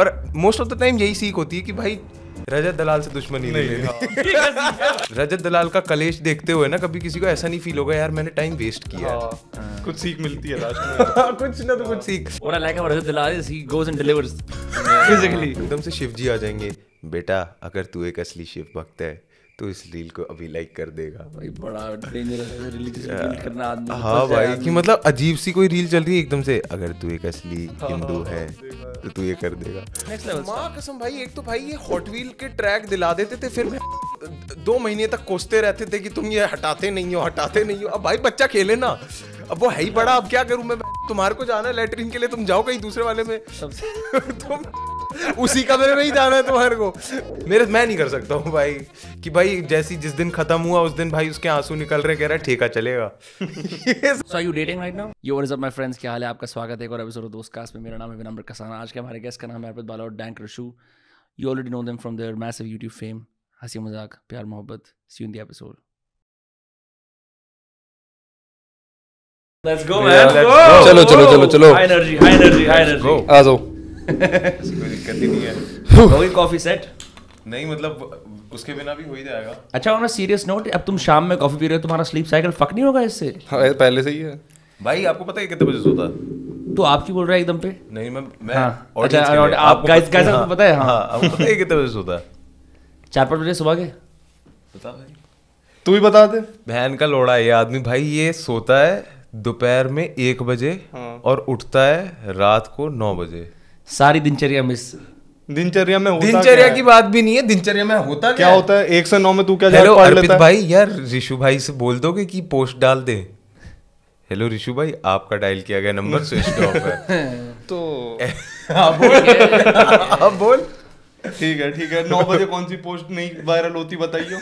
और most of the time यही सीख होती है कि भाई रजत दलाल से दुश्मनी नहीं लेनी हाँ। रजत दलाल का कलेश देखते हुए ना कभी किसी को ऐसा नहीं फील होगा यार मैंने टाइम वेस्ट किया हाँ, कुछ सीख मिलती है लास्ट में हाँ, कुछ ना तो कुछ सीख और लाइक हमारा Rajat Dalal is he goes and delivers physically एकदम से शिव जी आ जाएंगे बेटा अगर तू एक असली शिव भक्त है तो इस रील को अभी लाइक कर देगा भाई बड़ा डेंजरस है रिलीजियस गिल्ट करना आदमी हाँ भाई कि मतलब अजीब सी कोई रील चल रही है एकदम से अगर तू एक असली हाँ, हिंदू हाँ, है हाँ। तो तू ये कर देगा नेक्स्ट लेवल मां कसम भाई एक तो भाई ये हॉट व्हील के ट्रैक दिला देते थे फिर मैं दो महीने तक कोसते रहते थे कि तुम ये हटाते नहीं हो हटाते नहीं हो अब भाई बच्चा खेले ना अब वो है ही बड़ा अब क्या करूं मैं तुम्हारे को जाना लेटरिन के लिए तुम जाओ कहीं दूसरे वाले में तुम उसी कमरे में ही जाना है तुम्हारे को मेरे मैं नहीं कर सकता हूँ भाई कि भाई जैसी जिस दिन खत्म हुआ उस दिन भाई उसके आंसू निकल रहे कह रहा है ठेका चलेगा so you dating right now friends क्या हाल है आपका स्वागत है एक और दोस्त कास्ट में मेरा नाम है विनम्र कसाना आज के हमारे गेस्ट का नाम है बाला और dank Rashu you already know them from their massive YouTube fame हंसी मजाक प्यार मोहब्बत see in the episode Let's go, man. Yeah, let's go. चलो चलो चलो चलो. High energy, high energy, high energy. Go. आ जाओ. कोई नहीं कॉफी सेट नहीं मतलब उसके बिना भी हो ही जाएगा अच्छा ऑन सीरियस नोट अब तुम शाम में कॉफी पी रहे हो तुम्हारा स्लीप साइकिल फक नहीं होगा इससे हाँ, पहले से ही है भाई आपको पता है कितने बजे सोता है तो आप क्यों बोल एकदम पे नहीं मैं मैं हाँ। अच्छा आप गाइस गाइस आपको पता है हाँ। आपको पता है कितने बजे सोता है चार पाँच बजे सुबह के बता भाई तू ही बता दे बहन का लोड़ा है ये आदमी भाई ये सोता है दोपहर में एक बजे और उठता है रात को नौ बजे सारी दिनचर्या मिस दिनचर्या में दिनचर्या की बात भी नहीं है दिनचर्या में होता क्या, क्या होता है एक से नौ में तू क्या हेलो अर्पित भाई यार ऋषु भाई से बोल दोगे कि पोस्ट डाल दे हेलो ऋषु भाई आपका डायल किया गया नंबर स्विच ऑफ है तो आप बोल आप बोल ठीक है ठीक है नौ बजे कौन सी पोस्ट नहीं वायरल होती बताइयो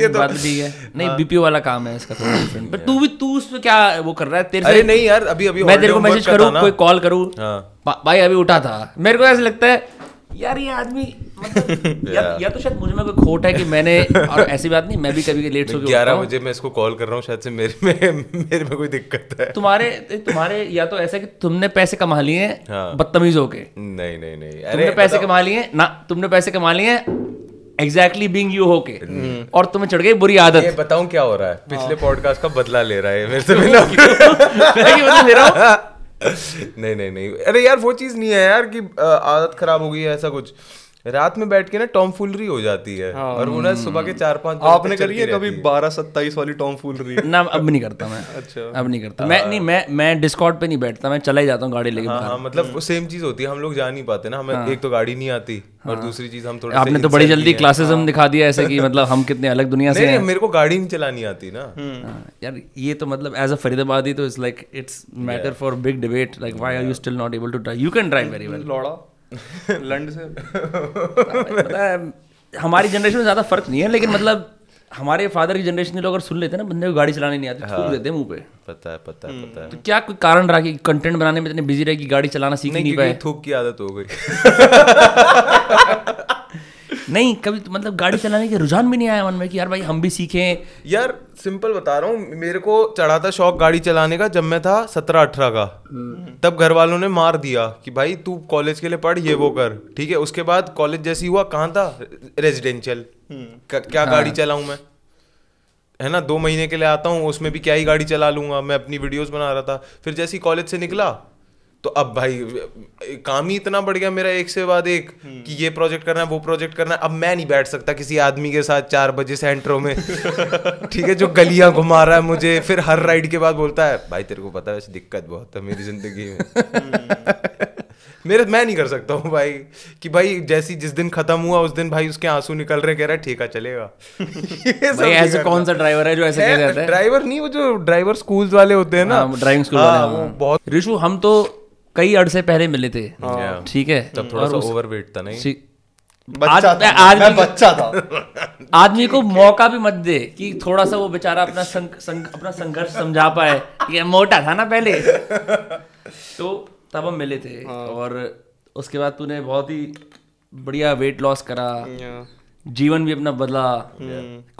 ये तो बात ठीक है नहीं बीपीओ हाँ। वाला काम है इसका थोड़ा डिफरेंट बट तू भी तू उसमें क्या वो कर रहा है तेरे अरे नहीं यार अभी अभी मैं तेरे को मैसेज करूँ कोई कॉल करूँ हाँ। भाई अभी उठा था मेरे को ऐसा लगता है यार ये आदमी मतलब या, या तो शायद मुझे में कोई खोट है कि मैंने और ऐसी बात नहीं मैं भी कभी लेट सोच ग्यारह बजे मैं इसको कॉल कर रहा हूँ शायद से मेरे में मेरे में कोई दिक्कत है तुम्हारे तुम्हारे या तो ऐसा कि तुमने पैसे कमा लिए हैं हाँ। बदतमीज होके नहीं नहीं नहीं अरे तुमने पैसे कमा लिए ना तुमने पैसे कमा लिए एग्जैक्टली बींग यू होके हम्म। और तुम्हें चढ़ गई बुरी आदत बताऊं क्या हो रहा है पिछले पॉडकास्ट हाँ। का बदला ले रहा है मेरे से बिना नहीं नहीं नहीं अरे यार वो चीज़ नहीं है यार कि आदत खराब हो गई है ऐसा कुछ रात में बैठ के ना टॉम फूलरी हो जाती है हाँ, और वो ना सुबह के चार पाँच आपने करी है कभी बारह सत्ताईस वाली टॉम फूलरी ना अब नहीं करता मैं अच्छा अब नहीं करता मैं नहीं मैं मैं डिस्कॉर्ड पे नहीं बैठता मैं चला ही जाता हूँ गाड़ी लेके हाँ, हाँ मतलब वो सेम चीज होती है हम लोग जा नहीं पाते ना हमें हाँ। एक तो गाड़ी नहीं आती और हाँ। दूसरी चीज हम थोड़ा आपने तो बड़ी जल्दी क्लासेस हम दिखा दिया ऐसे कि मतलब हम कितने अलग दुनिया से नहीं मेरे को गाड़ी नहीं चलानी आती ना हम्म। यार ये तो मतलब एज अ फरीदाबादी तो it's like it's matter for big debate like why are you still not able to drive you can drive very well लौड़ा लंड से हमारी जनरेशन में ज़्यादा फर्क नहीं है लेकिन मतलब हमारे फादर की जनरेशन के लोग अगर सुन लेते ना बंदे को गाड़ी चलाने नहीं आती हाँ, देते मुंह पे पता है पता है पता है तो क्या कोई कारण रहा कि कंटेंट बनाने में इतने बिजी रहे कि गाड़ी चलाना सीख नहीं, नहीं पाए थूक की आदत हो गई नहीं कभी तो मतलब गाड़ी चलाने के रुझान भी नहीं आया मन में कि यार भाई हम भी सीखें यार सिंपल बता रहा हूँ मेरे को चढ़ा था शौक गाड़ी चलाने का जब मैं था सत्रह अठारह का हम्म। तब घर वालों ने मार दिया कि भाई तू कॉलेज के लिए पढ़ ये वो कर ठीक है उसके बाद कॉलेज जैसी हुआ कहाँ था रेजिडेंशियल हम्म। क्या गाड़ी हाँ। चलाऊ मैं है ना दो महीने के लिए आता हूँ उसमें भी क्या ही गाड़ी चला लूंगा मैं अपनी वीडियोस बना रहा था फिर जैसे ही कॉलेज से निकला तो अब भाई काम ही इतना बढ़ गया मेरा एक से बाद एक हम्म। कि ये प्रोजेक्ट करना है वो प्रोजेक्ट करना है अब मैं नहीं बैठ सकता किसी आदमी के साथ चार बजे सेंट्रो में ठीक है जो गलियां घुमा रहा है मुझे फिर हर राइड के बाद बोलता है भाई तेरे को पता है दिक्कत बहुत है मेरी जिंदगी में हम्म। मेरे मैं नहीं कर सकता हूँ भाई कि भाई जैसी जिस दिन खत्म हुआ उस दिन भाई उसके आंसू निकल रहे कह रहा है ठेका चलेगा भाई ऐसे कौन सा ड्राइवर है जो ऐसे कह रहा है ड्राइवर नहीं वो जो ड्राइवर स्कूल्स वाले होते हैं ना ड्राइविंग हाँ, स्कूल हाँ, वाले हाँ। बहुत ऋषु हम तो कई अरसे पहले मिले थे हाँ। ठीक है तब थोड़ा सा ओवरवेट था नहीं आदमी बच्चा था आदमी को मौका भी मत दे कि थोड़ा सा वो बेचारा अपना संग, अपना संघर्ष समझा पाए ये मोटा था ना पहले तो तब हम मिले थे हाँ। और उसके बाद तूने बहुत ही बढ़िया वेट लॉस करा जीवन भी अपना बदला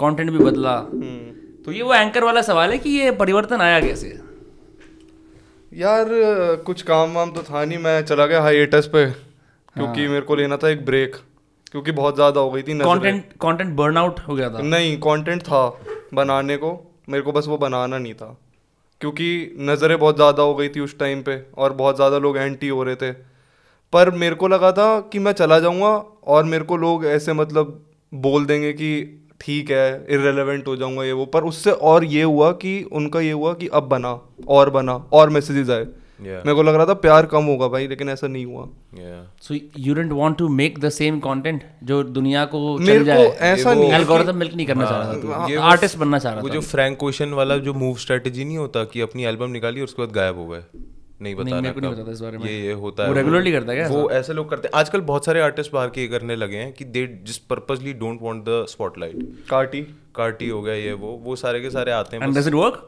कंटेंट भी बदला hmm। तो ये वो एंकर वाला सवाल है कि ये परिवर्तन आया कैसे यार कुछ काम वाम तो था नहीं मैं चला गया हाई एटस पे क्योंकि हाँ। मेरे को लेना था एक ब्रेक क्योंकि बहुत ज़्यादा हो गई थी कंटेंट कंटेंट बर्नआउट हो गया था नहीं कंटेंट था बनाने को मेरे को बस वो बनाना नहीं था क्योंकि नज़रें बहुत ज़्यादा हो गई थी उस टाइम पे और बहुत ज़्यादा लोग एंटी हो रहे थे पर मेरे को लगा था कि मैं चला जाऊँगा और मेरे को लोग ऐसे मतलब बोल देंगे कि ठीक है इरेलीवेंट हो जाऊंगा ये वो पर उससे और ये हुआ कि उनका ये हुआ कि अब बना और बना और मैसेजेस आए Yeah. मेरे को लग रहा था प्यार कम होगा भाई लेकिन ऐसा नहीं हुआ so you don't want to make the same content जो दुनिया को चल जाए ऐसा नहीं एल्गोरिथम मिल्क नहीं करना चाह रहा था आर्टिस्ट हाँ, बनना चाह रहा था वो जो फ्रैंक क्वेश्चन वाला जो मूव स्ट्रेटजी नहीं होता कि अपनी एल्बम निकाली और उसके बाद गायब हो गए नहीं बता नहीं, नहीं बताता इस बारे में ये ये होता वो है रेगुलरली करता है क्या वो ऐसे लोग करते हैं आजकल बहुत सारे आर्टिस्ट बाहर के ये करने लगे हैं कि दे जिस purposely don't want the spotlight Carti Carti हो गया ये वो वो सारे के सारे आते हैं एंड डज इट वर्क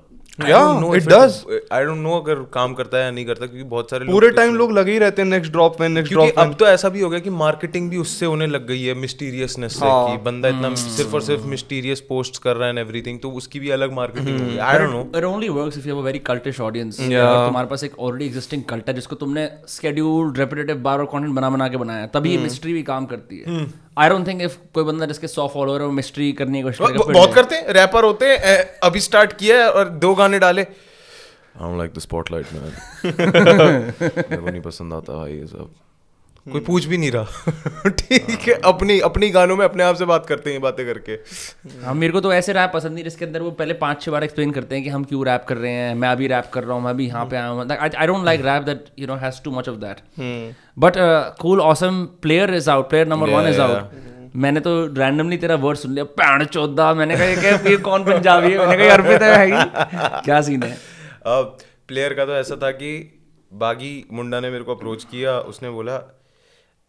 अगर काम करता है या नहीं करता क्योंकि बहुत सारे पूरे टाइम लोग लगे ही रहते हैं नेक्स्ट ड्रॉप में नेक्स्ट ड्रॉप अब तो ऐसा भी हो गया कि मार्केटिंग भी उससे लग गई है मिस्टीरियसनेस से कि हाँ। बंदा इतना hmm. सिर्फ और सिर्फ मिस्टीरियस पोस्ट कर रहा है एवरीथिंग तो उसकी भी अलग marketing I don't know it only works if you have a very cultish audience तुम्हारे पास एक ऑलरेडी एग्जिस्टिंग कल्ट है जिसको तुमने स्केड्यूल्ड रेपिटेटिव बार और कंटेंट बना बना के बनाया तभी मिस्ट्री hmm. भी काम करती है hmm. I don't think if कोई बंदा जिसके सौ फॉलोअर और मिस्ट्री करने की कोशिश कर बहुत करते हैं रैपर होते हैं अभी स्टार्ट किया है और दो गाने डाले I don't like the spotlight man मेरे को नहीं पसंद आता भाई ये सब कोई पूछ भी नहीं रहा ठीक है अपनी अपनी गानों में अपने आप से बात करते हैं बातें करके हाँ मेरे को तो ऐसे रैप पसंद नहीं जिसके अंदर वो पहले पांच छह बार एक्सप्लेन करते हैं कि हम क्यों रैप कर रहे हैं मैं अभी रैप कर रहा हूँ मैं अभी यहाँ पे आया हूँ I don't like rap that you know has too much of that but cool awesome player is out player number one is out मैंने तो रैंडमली तेरा वर्ड सुन लिया पैण चौदह मैंने कहा ये कौन पंजाबी है मैंने कहा अर्पित है क्या सीन है प्लेयर का तो ऐसा था कि बागी मुंडा ने मेरे को अप्रोच किया उसने बोला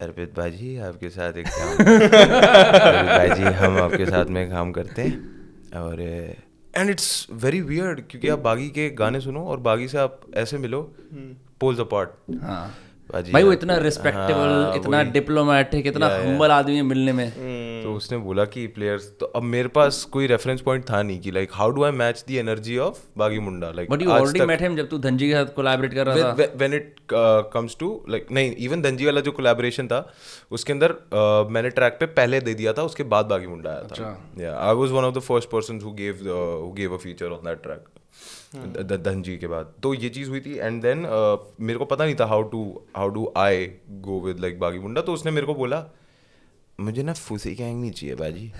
अर्पित भाजी आपके साथ एक काम अरबित भाजी हम आपके साथ में काम करते हैं और एंड इट्स वेरी वियर्ड क्योंकि आप बागी के गाने सुनो और बागी से आप ऐसे मिलो पोल्स हम्म। अपार्ट हाँ भाई वो इतना रिस्पेक्टेबल हाँ, इतना डिप्लोमेटिक इतना हम्बल आदमी है मिलने में हम्म। तो उसने बोला कि प्लेयर्स तो अब मेरे पास कोई रेफरेंस पॉइंट था नहीं कि like how do I match the energy of Baagi Munda like but you already met him जब तू धनजी के साथ कोलैबोरेट कर रहा था when it comes to like नहीं इवन धनजी वाला जो कोलैबोरेशन था उसके अंदर uh, मैंने ट्रैक पे पहले दे दिया था उसके बाद बागी मुंडा आया था या I was one of the first person who give who give a feature on that track Dhanji के बाद तो ये चीज़ हुई थी एंड देन uh, मेरे को पता नहीं था how to how do I go with like Baagi Munda तो उसने मेरे को बोला मुझे ना फूसी गैंग नहीं चाहिए बाजी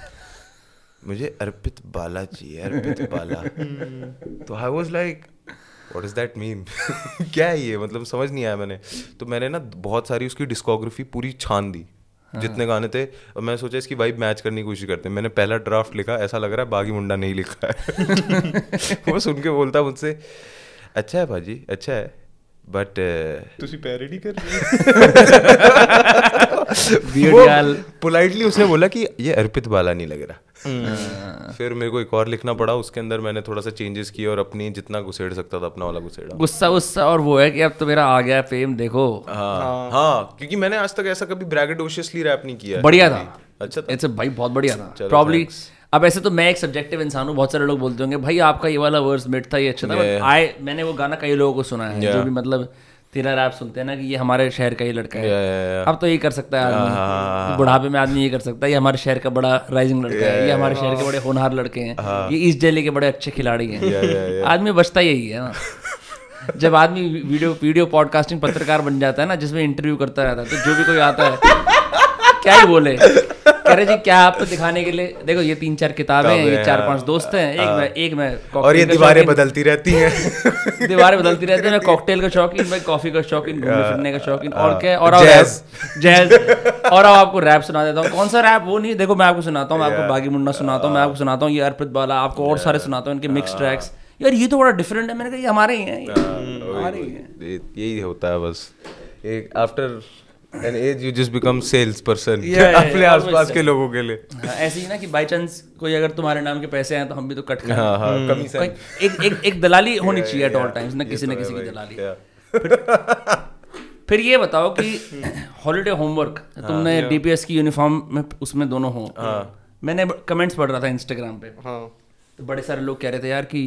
मुझे अर्पित बाला चाहिए अर्पित बाला हम्म। तो I was like what is that mean क्या है ये मतलब समझ नहीं आया मैंने तो मैंने ना बहुत सारी उसकी डिस्कोग्राफी पूरी छान दी हाँ। जितने गाने थे और मैंने सोचा इसकी वाइब मैच करने की कोशिश करते हैं मैंने पहला ड्राफ्ट लिखा ऐसा लग रहा है बागी मुंडा नहीं लिखा है वो सुन के बोलता मुझसे अच्छा है भाजी अच्छा है बट uh, तुसी पैरडी कर पोलाइटली उसने बोला कि ये अर्पित बाला नहीं लग रहा हाँ। फिर मेरे को एक और लिखना पड़ा उसके अंदर मैंने थोड़ा सा चेंजेस किए और अपनी जितना घुसेड़ सकता था अपना वाला घुसेड़ा गुस्सा गुस्सा और वो है कि अब तो मेरा आ गया फेम देखो हाँ।, हाँ।, हाँ क्योंकि मैंने आज तक ऐसा कभी ब्रैकेटोशियसली रैप नहीं किया बढ़िया था अच्छा इट्स भाई बहुत बढ़िया था प्रॉब्ली अब ऐसे तो मैं एक सब्जेक्टिव इंसान हूँ बहुत सारे लोग बोलते होंगे भाई आपका ये वाला वर्स मिट था ये अच्छा था आए मैंने वो गाना कई लोगों को सुना है जो भी मतलब तेरा आप सुनते हैं ना कि ये हमारे शहर का ही लड़का है अब तो ये कर सकता है आदमी हाँ। बुढ़ापे में आदमी ये कर सकता है ये हमारे शहर का बड़ा राइजिंग लड़का है ये हमारे शहर के बड़े होनहार लड़के हैं हाँ। ये ईस्ट दिल्ली के बड़े अच्छे खिलाड़ी हैं आदमी बचता यही है ना जब आदमी वीडियो वीडियो पॉडकास्टिंग पत्रकार बन जाता है ना जिसमें इंटरव्यू करता रहता है तो जो भी कोई आता है क्या ही बोले अरे जी क्या आपको दिखाने के लिए देखो ये तीन चार किताबें हैं ये चार पांच हाँ। दोस्त हैं एक हाँ। मैं एक मैं और ये दीवारें बदलती रहती हैं दीवारें बदलती रहती हैं मैं कॉकटेल का शौकीन मैं कॉफी का शौकीन घूमने हाँ। फिरने का शौकीन और क्या और जैज जैज और अब आपको रैप सुना देता हूँ कौन सा रैप वो नहीं देखो मैं आपको सुनाता हूँ मैं आपको बागी मुंडा सुनाता हूँ मैं आपको सुनाता हूँ ये अर्पित बाला आपको और सारे सुनाता हूँ इनके मिक्स ट्रैक्स यार ये तो बड़ा डिफरेंट है मैंने कहा ये हमारे ही है यही होता है बस एक after an age you just become sales person अपने आसपास के लोगों के लिए हाँ, ऐसे ही ना कि बाई चांस कोई अगर तुम्हारे नाम के पैसे हैं तो हम भी तो कट कर हाँ, हाँ, हम्म। एक एक एक दलाली होनी चाहिए एट ऑल टाइम्स ना किसी तो ना किसी की दलाली फिर, ये बताओ कि हॉलीडे होमवर्क तुमने डीपीएस की यूनिफॉर्म में उसमें दोनों हो मैंने कमेंट्स पढ़ रहा था इंस्टाग्राम पे तो बड़े सारे लोग कह रहे थे यार कि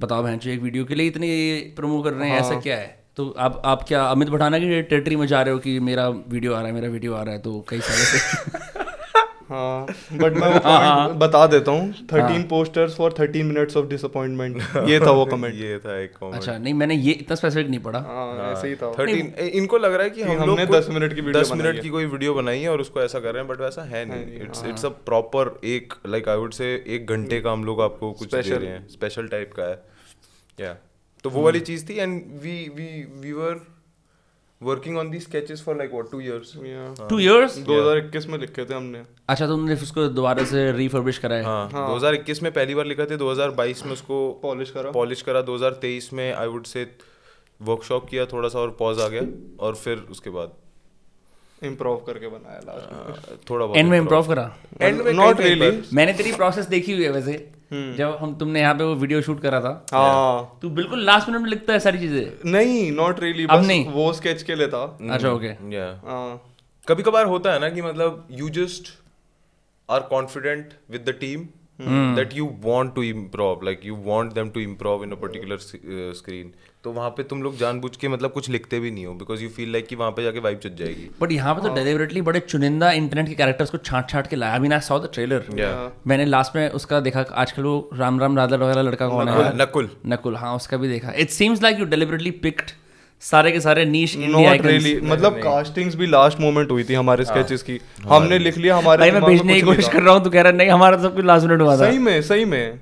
बताओ भैंसो एक वीडियो के लिए इतनी प्रमो कर रहे हैं ऐसा क्या है तो आप आप क्या अमित भटाना की टेरिटरी में जा रहे हो कि मेरा वीडियो आ रहा है मेरा वीडियो आ रहा है तो कई सारे से बट हाँ, मैं हाँ, हाँ। बता देता हूँ thirteen posters for thirteen minutes of disappointment ये था वो कमेंट ये था एक comment. अच्छा नहीं मैंने ये इतना स्पेसिफिक नहीं पढ़ा ऐसे ही था थर्टीन इनको लग रहा है कि हम लोग दस मिनट की दस मिनट की कोई वीडियो बनाई है और उसको ऐसा कर रहे हैं बट वैसा है नहीं इट्स इट्स अ प्रॉपर एक लाइक आई वुड से एक घंटे का हम लोग आपको कुछ स्पेशल टाइप का है या तो वो वाली hmm. चीज थी and we we we were working on the sketches for like what 2 years two years 2021 में लिखे थे हमने अच्छा तो तुमने उसको दोबारा से रिफर्बिश कराया हां हाँ. 2021 हाँ। में पहली बार लिखा थे 2022 में उसको पॉलिश करा पॉलिश करा 2023 में आई वुड से वर्कशॉप किया थोड़ा सा और पॉज आ गया और फिर उसके बाद इम्प्रूव करके बनाया लास्ट में हाँ, थोड़ा बहुत एंड में इम्प्रूव करा एंड में नॉट रियली मैंने तेरी प्रोसेस देखी हुई है वैसे हम्म। जब हम तुमने यहाँ पे वो वीडियो शूट करा था हाँ। तू बिल्कुल लास्ट मिनट में लिखता है सारी चीजें नहीं नॉट रियली बस नहीं वो स्केच के लेता हम्म, अच्छा ओके कभी कभार होता है ना कि मतलब you just are confident with the team that you want to improv like you want them to improv in a particular uh, screen तो वहाँ पे तुम लोग जानबूझ के मतलब कुछ लिखते भी नहीं हो बिकॉज यू फील लाइक कि वहाँ पे जाके वाइब चुट जाएगी बट यहाँ पे तो डेलीवरेटली हाँ। बड़े चुनिंदा इंटरनेट के कैरेक्टर्स को छाट छाट के लाया I mean I saw the trailer मैंने लास्ट में उसका देखा आजकल वो राम राम राधा वगैरह लड़का कौन है हाँ, नकुल नकुल हाँ उसका भी देखा it seems like you deliberately picked सारे के सारे नीश नॉट रियली मतलब कास्टिंग्स भी लास्ट मोमेंट हुई थी हमारे स्केचेस हाँ। की हमने लिख लिया हमारे भाई मैं भेजने की कोशिश कर रहा हूँ तो कह रहा नहीं हमारा तो सब कुछ लास्ट मिनट हुआ था सही में सही में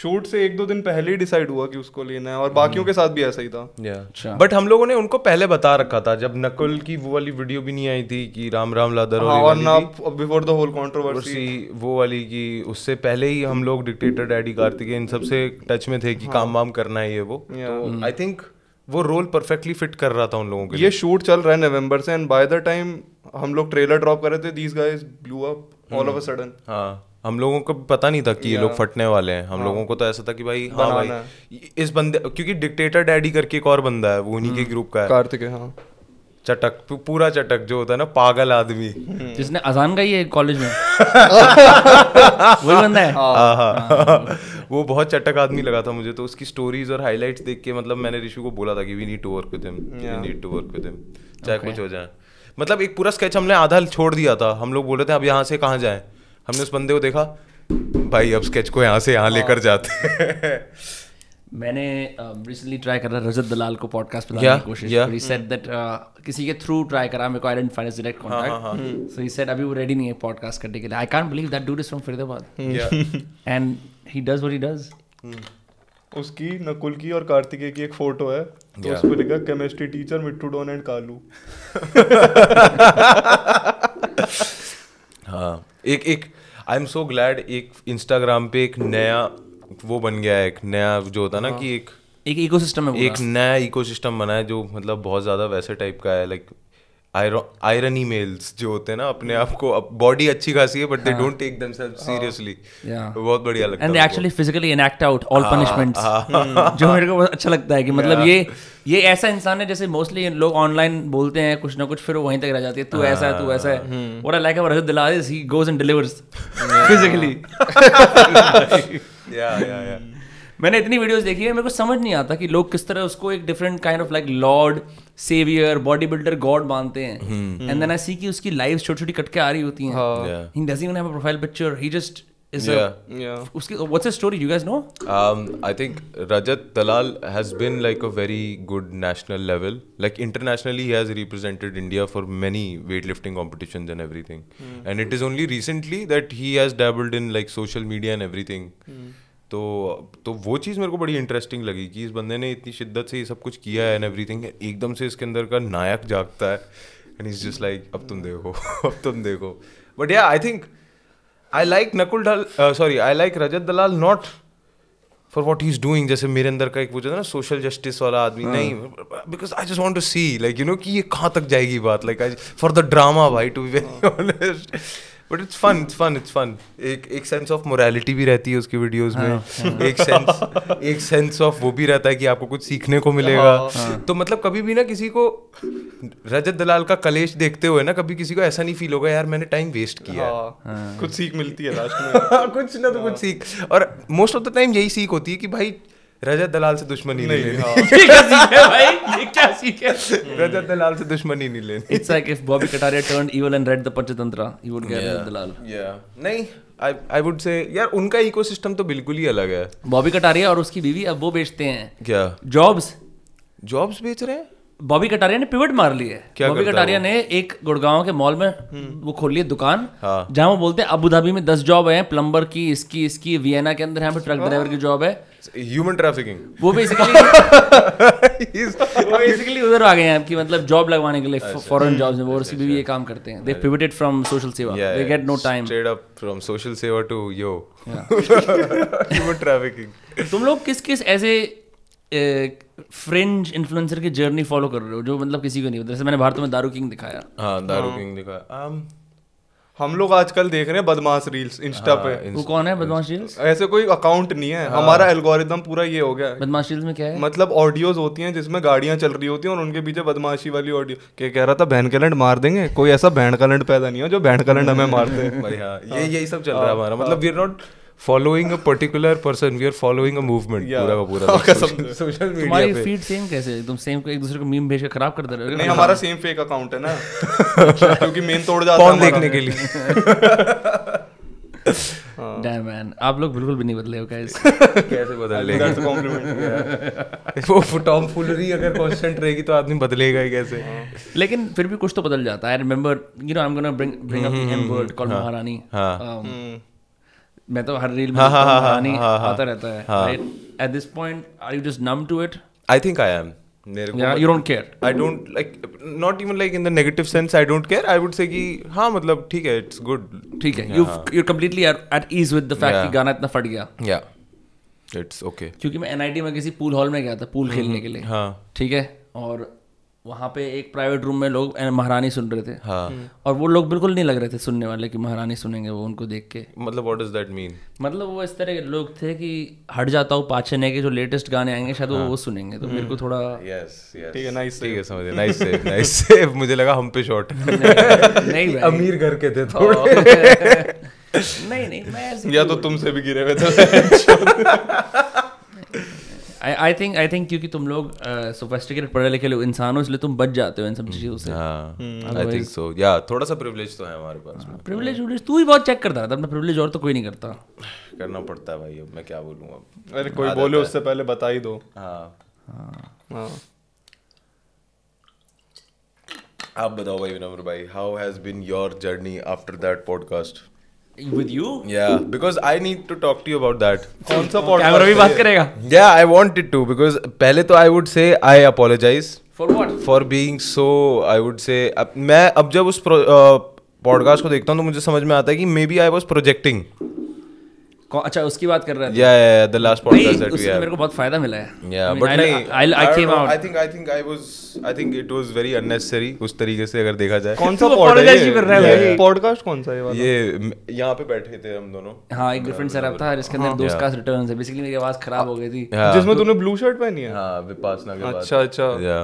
शूट से एक दो दिन पहले ही डिसाइड हुआ कि उसको लेना है और बाकियों हम्म। के साथ भी ऐसा ही था yeah. बट अच्छा। हम लोगों ने उनको पहले बता रखा था जब नकुल की वो वाली वीडियो भी नहीं आई थी कि राम राम लादर हाँ, और ना बिफोर द होल कंट्रोवर्सी वो वाली की उससे पहले ही हम लोग डिक्टेटर डैडी कार्तिक इन सबसे टच में थे कि हाँ. काम वाम करना है ये वो आई थिंक तो hmm. वो रोल परफेक्टली फिट कर रहा था उन लोगों के ये शूट चल रहा है नवंबर से एंड बाय द टाइम हम लोग ट्रेलर ड्रॉप कर रहे थे these guys blew up all of a sudden हाँ हम लोगों को पता नहीं था कि ये लोग फटने वाले हैं हम हाँ। लोगों को तो ऐसा था कि भाई हाँ भाई इस बंदे क्योंकि डिक्टेटर डैडी करके एक और बंदा है वो उन्हीं के ग्रुप हम्म। का है कार्तिक हाँ चटक पूरा चटक जो होता है ना पागल आदमी हम्म। जिसने अजान गाई है कॉलेज में वही बंदा है हाँ।, हाँ, हाँ वो बहुत चटक आदमी लगा था मुझे तो उसकी स्टोरीज और हाईलाइट्स देख के मतलब मैंने ऋषु को बोला था कि we need to work with him we need to work with him चाहे कुछ हो जाए मतलब एक पूरा स्केच हमने आधा छोड़ दिया था हम लोग बोल रहे थे अब यहाँ से कहाँ जाए हमने उस बंदे को देखा भाई अब स्केच को यहाँ से यहाँ हाँ। लेकर जाते मैंने रिसेंटली um, ट्राई करा रजत दलाल को पॉडकास्ट पे लाने की कोशिश करी सेड दैट uh, किसी के थ्रू ट्राई करा मेरे को identify as direct contact so he said अभी वो रेडी नहीं है पॉडकास्ट करने के लिए I can't believe that dude is from Faridabad and he does what he does उसकी नकुल की और कार्तिकेय की एक फोटो है तो yeah. उस पर लिखा chemistry teacher Mittu Don and Kalu हाँ एक एक आई एम सो ग्लैड एक इंस्टाग्राम पे एक नया वो बन गया है एक नया जो होता है ना हाँ। कि एक एक इकोसिस्टम है एक नया इकोसिस्टम बना है जो मतलब बहुत ज़्यादा वैसे टाइप का है लाइक आयरनी मेल्स जो होते हैं ना अपने आप को बॉडी अच्छी खासी है but they don't take themselves seriously बहुत बढ़िया लगता है and they actually physically enact out all punishments जो मेरे को अच्छा लगता है कि मतलब ये ये ऐसा इंसान है जैसे मोस्टली लोग ऑनलाइन बोलते हैं कुछ ना कुछ फिर वो वहीं तक रह जाती है तू हाँ। ऐसा है तू ऐसा है what I like about Rajat दिलारिस he goes and delivers physically या या या मैंने इतनी वीडियोस देखी है मेरे को समझ नहीं आता कि लोग किस तरह उसको एक different kind of like lord saviour bodybuilder God मानते हैं एंड देन आई सी कि उसकी लाइव छोटी छोटी कटके आ रही होती हैं he doesn't even have a profile picture he just is yeah. a yeah. Uske, what's the story? You guys know? Um, I think Rajat Talal has been like a very good national level. Like internationally, he has represented India for many weightlifting competitions and everything. Mm. And it is only recently that he has dabbled in like social media and everything. Mm. तो तो वो चीज़ मेरे को बड़ी interesting लगी कि इस बंदे ने इतनी शिद्दत से ये सब कुछ किया है एंड एवरीथिंग एकदम से इसके अंदर का नायक जागता है एंड इज जस्ट लाइक अब तुम देखो अब तुम देखो बट या I think I like Nakul ढाल sorry I like Rajat Dalal not for what he is doing जैसे मेरे अंदर का एक वो जो है ना सोशल जस्टिस वाला आदमी हाँ। नहीं because I just want to see like you know कि ये कहाँ तक जाएगी बात like I for the drama भाई to be very honest but it's fun it's fun it's fun एक एक सेंस ऑफ मोरालिटी भी रहती है उसकी वीडियोस में हाँ, एक सेंस हाँ। एक सेंस ऑफ वो भी रहता है कि आपको कुछ सीखने को मिलेगा हाँ। तो मतलब कभी भी ना किसी को रजत दलाल का कलेश देखते हुए ना कभी किसी को ऐसा नहीं फील होगा यार मैंने टाइम वेस्ट किया कुछ सीख मिलती है लास्ट में कुछ ना तो कुछ सीख और मोस्ट ऑफ द टाइम यही सीख होती है कि भाई हाँ। रजत दलाल से दुश्मनी नहीं, लेनी रजत दलाल से दुश्मनी नहीं लेनी it's like if Bobby Kataria turn evil and read the Panchatantra he would get Rajat Dalal या नहीं आई आई वुड से यार उनका इकोसिस्टम तो बिल्कुल ही अलग है बॉबी कटारिया और उसकी बीवी अब वो बेचते हैं क्या जॉब्स जॉब्स बेच रहे हैं बॉबी कटारिया ने पिवट मार लिया है बॉबी कटारिया ने एक गुड़गांव के मॉल में हम्म। वो खोल लिया दुकान हाँ। जहां वो बोलते हैं अबूधाबी में दस जॉब है प्लम्बर की इसकी इसकी वियना के अंदर यहाँ पे ट्रक ड्राइवर की जॉब है ह्यूमन ट्रैफिकिंग वो बेसिकली वो बेसिकली उधर आ गए हैं कि मतलब जॉब लगवाने के लिए फॉरेन जॉब्स में वो और भी अच्छा, ये अच्छा। काम करते हैं दे पिवटेड फ्रॉम सोशल सेवा they get no time straight up from social सेवा टू यो ह्यूमन ट्रैफिकिंग तुम लोग किस किस ऐसे फ्रेंच इन्फ्लुएंसर की जर्नी फॉलो कर रहे हो जो मतलब किसी को नहीं होता जैसे मैंने भारत में दारू किंग दिखाया हाँ दारू हाँ। किंग दिखाया um, हम लोग आजकल देख रहे हैं बदमाश रील्स इंस्टा हाँ, पे वो कौन है बदमाश रील्स ऐसे कोई अकाउंट नहीं है हाँ, हमारा एल्गोरिदम पूरा ये हो गया है बदमाश रील्स में क्या है मतलब ऑडियोज होती हैं जिसमें गाड़ियां चल रही होती हैं और उनके पीछे बदमाशी वाली ऑडियो के कह रहा था बहन का मार देंगे कोई ऐसा बहन का पैदा नहीं हो जो बहन का हमें मार दे ये यही सब चल रहा है हाँ, हमारा हाँ। मतलब we are not following a particular person we are following a movement पूरा का पूरा सोशल मीडिया तुम्हारी फीड सेम कैसे तुम सेम को एक दूसरे को मीम भेज के खराब कर दे रहे हो नहीं हमारा सेम फेक अकाउंट है ना क्योंकि मेन तोड़ जाता है कौन देखने के लिए डैम मैन हाँ। आप लोग बिल्कुल भी नहीं बदले हो गाइस कैसे बदल लेंगे दैट्स कॉम्प्लीमेंट वो टॉम फूलरी अगर कांस्टेंट रहेगी तो आदमी बदलेगा ही कैसे हाँ। लेकिन फिर भी कुछ तो बदल जाता है I remember you know I am gonna bring bring up M word called Maharani हां मैं तो हर रील में हाँ, हाँ हाँ, हाँ, हाँ, हाँ, आता रहता है at this point are you just numb to it I think I am you don't care I don't like not even like in the negative sense I don't care I would say कि हाँ, मतलब ठीक है it's good ठीक है you you are at ease with the fact गाना इतना फट गया या इट्स ओके क्योंकि मैं में किसी पूल हॉल में गया था पूल हम्म, खेलने के लिए हाँ ठीक है और वहाँ पे एक प्राइवेट रूम में लोग महारानी सुन रहे थे हाँ हम्म। और वो लोग बिल्कुल नहीं लग रहे थे सुनने वाले कि महारानी सुनेंगे वो उनको देख के मतलब व्हाट डज दैट मीन मतलब वो इस तरह के लोग थे कि हट जाता हूँ पाँच छः के जो लेटेस्ट गाने आएंगे शायद हाँ. वो वो सुनेंगे तो मेरे को हम्म। थोड़ा यस ठीक है नाइस नाइस नाइस सेव मुझे लगा हम पे शॉर्ट नहीं अमीर घर के थे थोड़े नहीं नहीं मैं या तो तुमसे भी गिरे हुए थे आई थिंक आई थिंक क्योंकि तुम लोग सोफिस्टिकेटेड uh, पढ़े लिखे लोग इंसान हो इसलिए तुम बच जाते हो इन सब चीजों से आई थिंक सो या थोड़ा सा प्रिविलेज तो है हमारे पास प्रिविलेज प्रिविलेज तू ही बहुत चेक करता था अपना प्रिविलेज और तो कोई नहीं करता करना पड़ता है भाई अब मैं क्या बोलूँ अब अरे कोई बोले उससे पहले बता ही दो हाँ, हाँ। आप बताओ भाई विनम्र भाई how has been your journey after that podcast with you yeah because i need to talk to you about that कौन सा पॉडकास्ट कैमरा भी बात करेगा yeah i wanted to because पहले तो i would say i apologize for what for being so i would say मैं अब जब उस पॉडकास्ट को देखता हूँ तो मुझे समझ में आता है कि maybe i was projecting अच्छा उसकी बात कर रहा या या the last podcast that we मेरे को बहुत फायदा मिला है या बट नहीं I I came out I think I think I was I think it was very unnecessary उस तरीके से अगर देखा जाए कौन सा पॉडकास्ट कर रहा है पॉडकास्ट कौन सा है ये यहां पे बैठे थे हम दोनों हां एक डिफरेंट सेटअप था अंदर हाँ। दोस्त का है बेसिकली मेरी आवाज खराब हो गई थी जिसमें तूने ब्लू शर्ट पहनी है हां विपासना के बाद अच्छा अच्छा या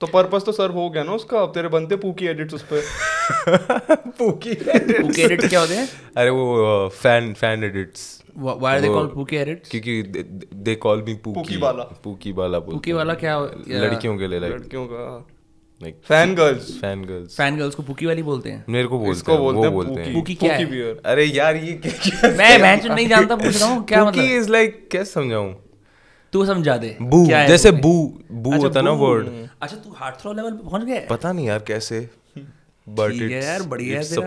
तो पर्पस तो सर हो गया ना उसका अब तेरे बनते पूकी एडिट्स उस पूकी पूकी क्या होते हैं अरे वो fan fan edits why are they called pookie edits क्योंकि दे कॉल मी पूकी पूकी वाला पूकी वाला पूकी वाला क्या लड़कियों के लिए लड़कियों का like fan girls fan girls fan girls को पुकी वाली बोलते हैं मेरे को बोलते हैं वो बोलते हैं पुकी क्या है अरे यार ये क्या मैं मैं नहीं जानता पूछ रहा हूँ क्या मतलब पुकी इज लाइक क्या समझाऊं तू समझा दे बू जैसे बू बू अच्छा, होता ना वर्ड अच्छा तू हार्ट थ्रो लेवल पे पहुंच गया पता नहीं यार कैसे हाँ, तो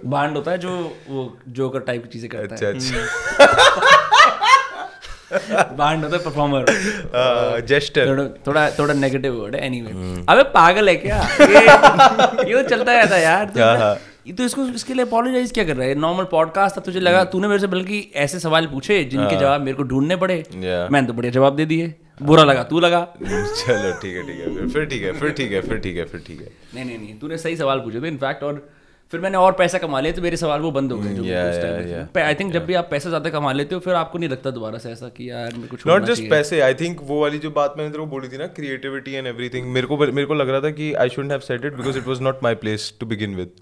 मतलब जो वो जोकर टाइप की चीजें अच्छा, अच्छा। हम्म। थोड़ा थोड़ा नेगेटिव वर्ड है एनीवे हम्म। अबे पागल है क्या ये ये तो चलता रहता है यार हाँ, हाँ। तो इसको इसके लिए अपोलोजाइज क्या कर रहा है नॉर्मल पॉडकास्ट था तुझे लगा hmm. तूने मेरे से बल्कि ऐसे सवाल पूछे जिनके हाँ. जवाब मेरे को ढूंढने पड़े मैंने तो बढ़िया जवाब दे दिए बुरा लगा तू लगा चलो ठीक है ठीक है फिर ठीक है फिर ठीक है फिर ठीक है फिर ठीक है नहीं नहीं नहीं तूने सही सवाल पूछे थे इनफैक्ट और फिर मैंने और पैसा कमा लिया तो मेरे सवाल वो बंद हो गए जो आई थिंक जब भी आप पैसा ज्यादा कमा लेते हो फिर आपको नहीं लगता दोबारा से ऐसा कि यार मेरे कुछ नॉट जस्ट पैसे आई थिंक वो वाली जो बात मैंने तेरे को बोली थी ना क्रिएटिविटी एंड एवरीथिंग मेरे को मेरे को लग रहा था कि I should have set it because it was not my place to begin with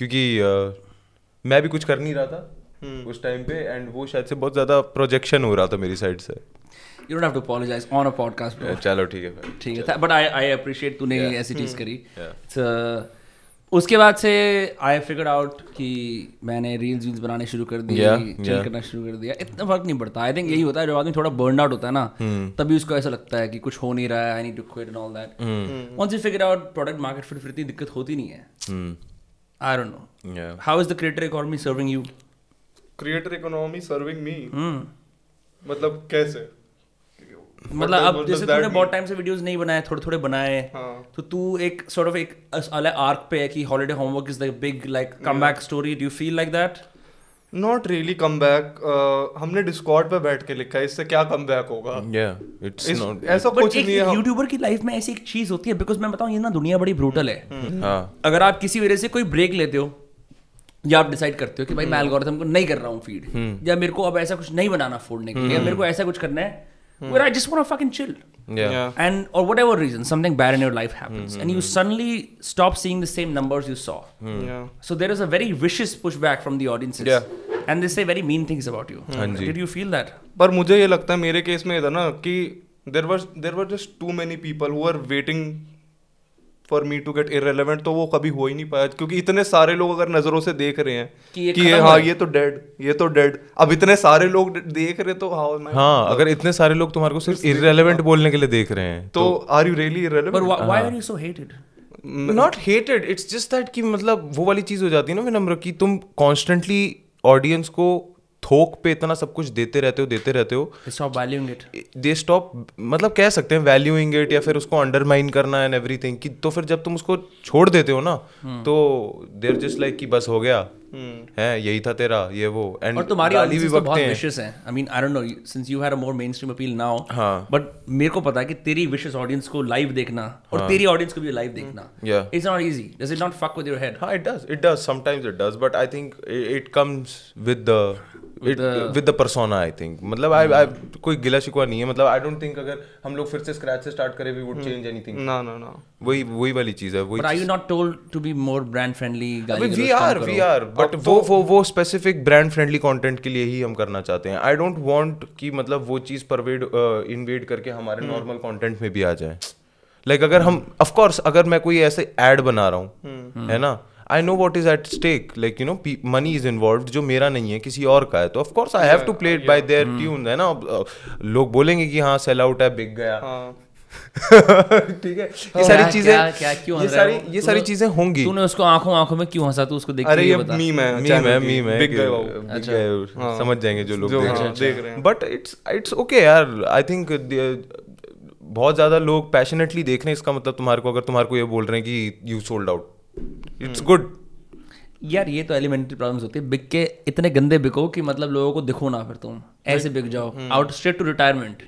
क्योंकि मैं भी कुछ कर नहीं रहा था hmm. उस टाइम पे एंड वो शायद से बहुत ज़्यादा प्रोजेक्शन हो रहा था मेरी साइड से you don't have to apologize on a podcast चलो ठीक है ठीक है बट आई आई अप्रिशिएट तूने ऐसी चीज़ हम्म। करी uh, उसके बाद से आई फिगर आउट कि मैंने रील्स वील्स बनाने शुरू कर दिए yeah, yeah. करना शुरू कर दिया इतना फर्क नहीं पड़ता आई थिंक यही होता है जब आदमी थोड़ा बर्न आउट होता है ना hmm. तभी उसको ऐसा लगता है कि कुछ हो नहीं रहा है I need to quit and all that once you figure out product market fit फिर इतनी दिक्कत होती नहीं है hmm. I don't know. Yeah. How is the creator economy serving you? Creator economy serving me. Hmm. मतलब कैसे? मतलब अब जैसे तूने बहुत टाइम से वीडियोस नहीं बनाए थोड़े थोड़े बनाए हाँ। तो तू एक सॉर्ट ऑफ एक अलग आर्क पे है कि holiday homework is the big like come back story do you feel like that not really come back हमने डिस्कॉर्ड पे बैठ के लिखा है इससे क्या कम बैक होगा ऐसा कुछ नहीं है यूट्यूबर की लाइफ में ऐसी एक चीज होती है बिकॉज मैं बताऊँ ये ना दुनिया बड़ी ब्रूटल है हम्म। हाँ। अगर आप किसी वजह से कोई ब्रेक लेते हो या आप डिसाइड करते हो कि भाई मैं एल्गोरिथम हम्म। को नहीं कर रहा हूँ फीड हम्म। या मेरे को अब ऐसा कुछ नहीं बनाना फोड़ने के लिए या मेरे को ऐसा कुछ करना है mm. where I just want to fucking chill. Yeah. yeah. And or whatever reason, something bad in your life happens, mm-hmm. and you hmm, hmm. suddenly stop seeing the same numbers you saw. Mm. Yeah. So there is a very vicious pushback from the audiences. Yeah. And they say very mean things about you. Did you feel that? But मुझे ये लगता है मेरे case में इधर ना कि there was there were just too many people who were waiting for me to get irrelevant तो वो कभी हो ही नहीं पाया क्योंकि इतने सारे लोग अगर नज़रों से देख रहे हैं कि ये, कि ये हाँ ये तो डेड ये तो डेड अब इतने सारे लोग देख रहे तो हाउ हाँ हाँ तो, अगर इतने सारे लोग तुम्हारे को सिर्फ इरेलीवेंट तो तो बोलने के लिए देख रहे हैं तो are you really irrelevant why are you so hated not hated it's just that कि मतलब वो वाली चीज़ हो जाती है ना विनम्र कि तुम कॉन्स्टेंटली ऑडियंस को थोक पे इतना सब कुछ देते रहते हो देते रहते हो stop valuing it they stop मतलब कह सकते हैं वैल्यूइंग इट या फिर उसको अंडरमाइन करना एंड एवरीथिंग कि तो फिर जब तुम उसको छोड़ देते हो ना हम्म। तो देर जस्ट लाइक कि बस हो गया Hmm. है यही था तेरा ये वो एंड और तुम्हारी गाली भी तो बहुत विशेस हैं I mean I don't know since you had a more mainstream appeal now but मेरे को पता है कि तेरी विशेस ऑडियंस को लाइव देखना और हाँ। तेरी ऑडियंस को भी लाइव देखना it's not easy does it not fuck with your head हां it does it does sometimes it does but I think it comes with the with the persona I think मतलब I I hmm. कोई गिला शिकवा नहीं है मतलब I don't think अगर हम लोग फिर से स्क्रैच से स्टार्ट करें we would change anything no no no वही वही वाली चीज है वही are you not told to be more brand friendly we are we are but तो- वो वो वो स्पेसिफिक ब्रांड फ्रेंडली कंटेंट के लिए ही हम करना चाहते हैं आई डोंट वांट कि मतलब वो चीज़ परवेड इन्वेड करके हमारे नॉर्मल हम्म। कंटेंट में भी आ जाए लाइक अगर हम ऑफ कोर्स अगर मैं कोई ऐसे एड बना रहा हूँ हम्म। है ना I know what is at stake like you know money is involve जो मेरा नहीं है किसी और का है तो of course I have to play it by their tune है ना लोग बोलेंगे कि हाँ सेल आउट है बिक गया हाँ। ठीक है ये सारी चीजें ये सारी ये सारी तो- चीजें होंगी तूने उसको आंखों आंखों में क्यों हंसा तू उसको देख अरे ये मीम है मीम है मीम है अच्छा। हाँ। समझ जाएंगे जो लोग हाँ, देख रहे हैं बट इट्स इट्स ओके यार आई थिंक uh, uh, बहुत ज्यादा लोग पैशनेटली देख रहे हैं इसका मतलब तुम्हारे को अगर तुम्हारे को ये बोल रहे हैं कि you sold out it's good यार ये तो एलिमेंट्री प्रॉब्लम्स होती है बिक के इतने गंदे बिको कि मतलब लोगों को दिखो ना फिर तुम ऐसे बिक जाओ आउट स्ट्रेट टू रिटायरमेंट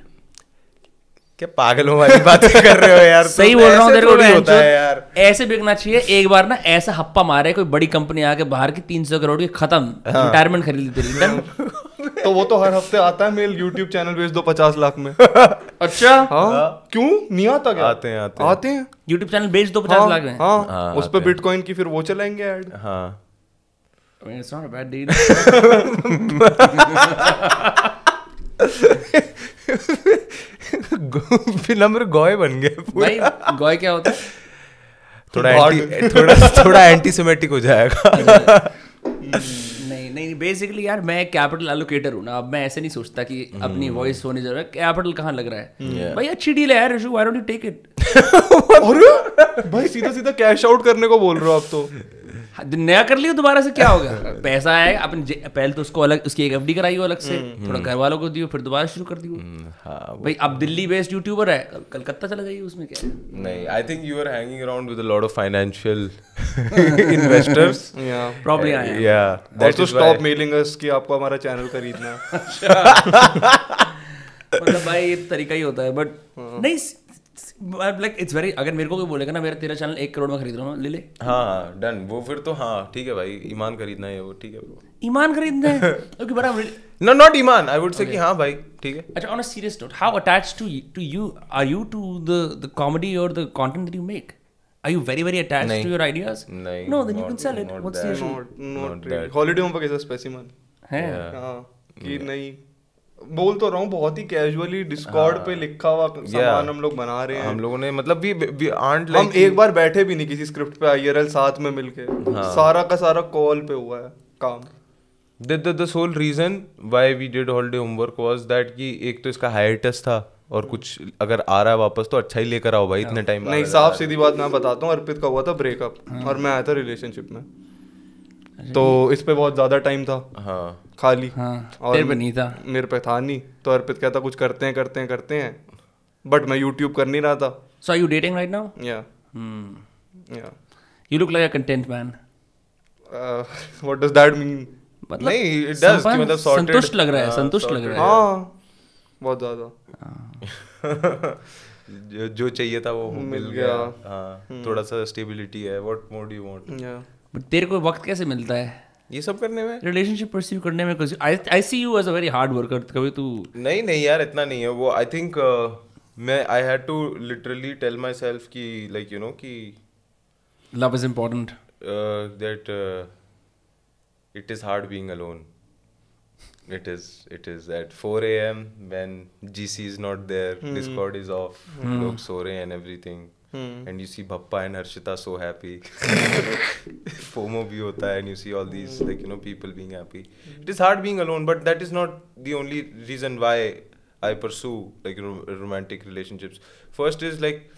क्या पागलों वाली बातें कर रहे हो यार सही बोल रहा हूँ तेरे को होता है यार ऐसे बिकना चाहिए एक बार ना ऐसा हप्पा मारे कोई बड़ी कंपनी आके बाहर की तीन सौ करोड़ की खत्म रिटायरमेंट हाँ। खरीद तेरी तो वो तो हर हफ्ते आता है मेल यूट्यूब चैनल भेज दो पचास लाख में अच्छा हाँ।, हाँ क्यों नहीं आता क्या आते हैं आते हैं आते हैं यूट्यूब चैनल भेज दो पचास हाँ, लाख में हाँ उस पर बिटकॉइन की फिर वो चलाएंगे हाँ I mean, it's not a bad deal. विनम्र गॉय बन गया भाई गॉय क्या होता है थोड़ा एंटी थोड़ा थोड़ा एंटीसेमेटिक हो जाएगा नहीं नहीं बेसिकली यार मैं कैपिटल एलोकेटर हूँ ना अब मैं ऐसे नहीं सोचता कि hmm. अपनी वॉइस होने होनी जरूरत कैपिटल कहाँ लग रहा है hmm. भाई अच्छी डील है यार Rishu why don't you take it अरे भाई सीधा सीधा कैश आउट करने को बोल रहे हो आप तो हाँ, तो नया कर लियो दोबारा से क्या होगा पैसा आए अपन पहले तो उसको अलग उसकी एक एफडी कराई हो अलग से हम्म, थोड़ा हम्म। घर वालों को दियो फिर दोबारा शुरू कर दियो हम्म, हाँ, भाई अब तो दिल्ली बेस्ड यूट्यूबर है कलकत्ता चला जाइए उसमें क्या नहीं I think you are hanging around with a lot of financial investors या प्रॉब्लम आई या that to stop mailing us कि आपको हमारा चैनल खरीदना अच्छा। मतलब भाई ये तो तरीका ही होता है बट हाँ। नहीं लाइक इट्स वेरी अगर मेरे को भी बोलेगा ना मेरा तेरा चैनल एक करोड़ में खरीद रहा हूँ ले ले हाँ डन वो फिर तो हाँ ठीक है भाई ईमान खरीदना है वो ठीक है ब्रो ईमान खरीदना है ओके बट नो नॉट ईमान आई वुड से कि हाँ भाई ठीक है अच्छा on a serious note how attach to to you are you to the the comedy और the content that you make Are you very very attached nahin. to your ideas? Nahin, no, then not, you can sell it. What's the issue? Not, not, not really. Holiday home pa कैसा specimen? है? हाँ कि नहीं बोल तो रहा हूँ बहुत ही कैजुअली डिस्कॉर्ड हाँ, पे लिखा हुआ सामान हम लोग बना रहे हैं हम लोगों ने मतलब भी, भी आंट हम एक बार बैठे भी नहीं किसी स्क्रिप्ट पे आई साथ में मिलके हाँ, सारा का सारा कॉल पे हुआ है काम the the sole reason why we did the homework was that कि एक तो इसका हाइटस था और कुछ अगर आ रहा है वापस तो अच्छा ही लेकर आओ भाई इतने टाइम हाँ। नहीं साफ सीधी बात मैं बताता हूँ अर्पित का हुआ था ब्रेकअप हाँ। और मैं आया था रिलेशनशिप में तो इस पे बहुत ज़्यादा टाइम था हाँ खाली हाँ और तेरे पे नहीं था मेरे पे था नहीं तो अर्पित कहता कुछ करते हैं करते हैं करते हैं बट मैं यूट्यूब कर नहीं रहा था so are you dating right now या you look like a content man what does that mean मतलब नहीं इट डस कि मतलब सॉर्टेड संतुष्ट लग रहा है हाँ, संतुष्ट लग रहा है हां बहुत ज़्यादा जो चाहिए था वो मिल गया हाँ hmm. थोड़ा सा स्टेबिलिटी है what more do you want but तेरे को वक्त कैसे मिलता है ये सब करने में रिलेशनशिप परस्यू करने में कुछ I see you as a very hard worker कभी तू नहीं नहीं यार इतना नहीं है वो आई थिंक uh, मैं I had to literally tell myself कि लाइक यू नो कि love is important that it is hard being alone it is it is at 4 AM when GC is not there Discord is off लोग सो रहे so and everything and you see Bhappa and Harshita so happy FOMO भी होता है and you see all these like you know people being happy it is hard being alone but that is not the only reason why I pursue like romantic relationships first is like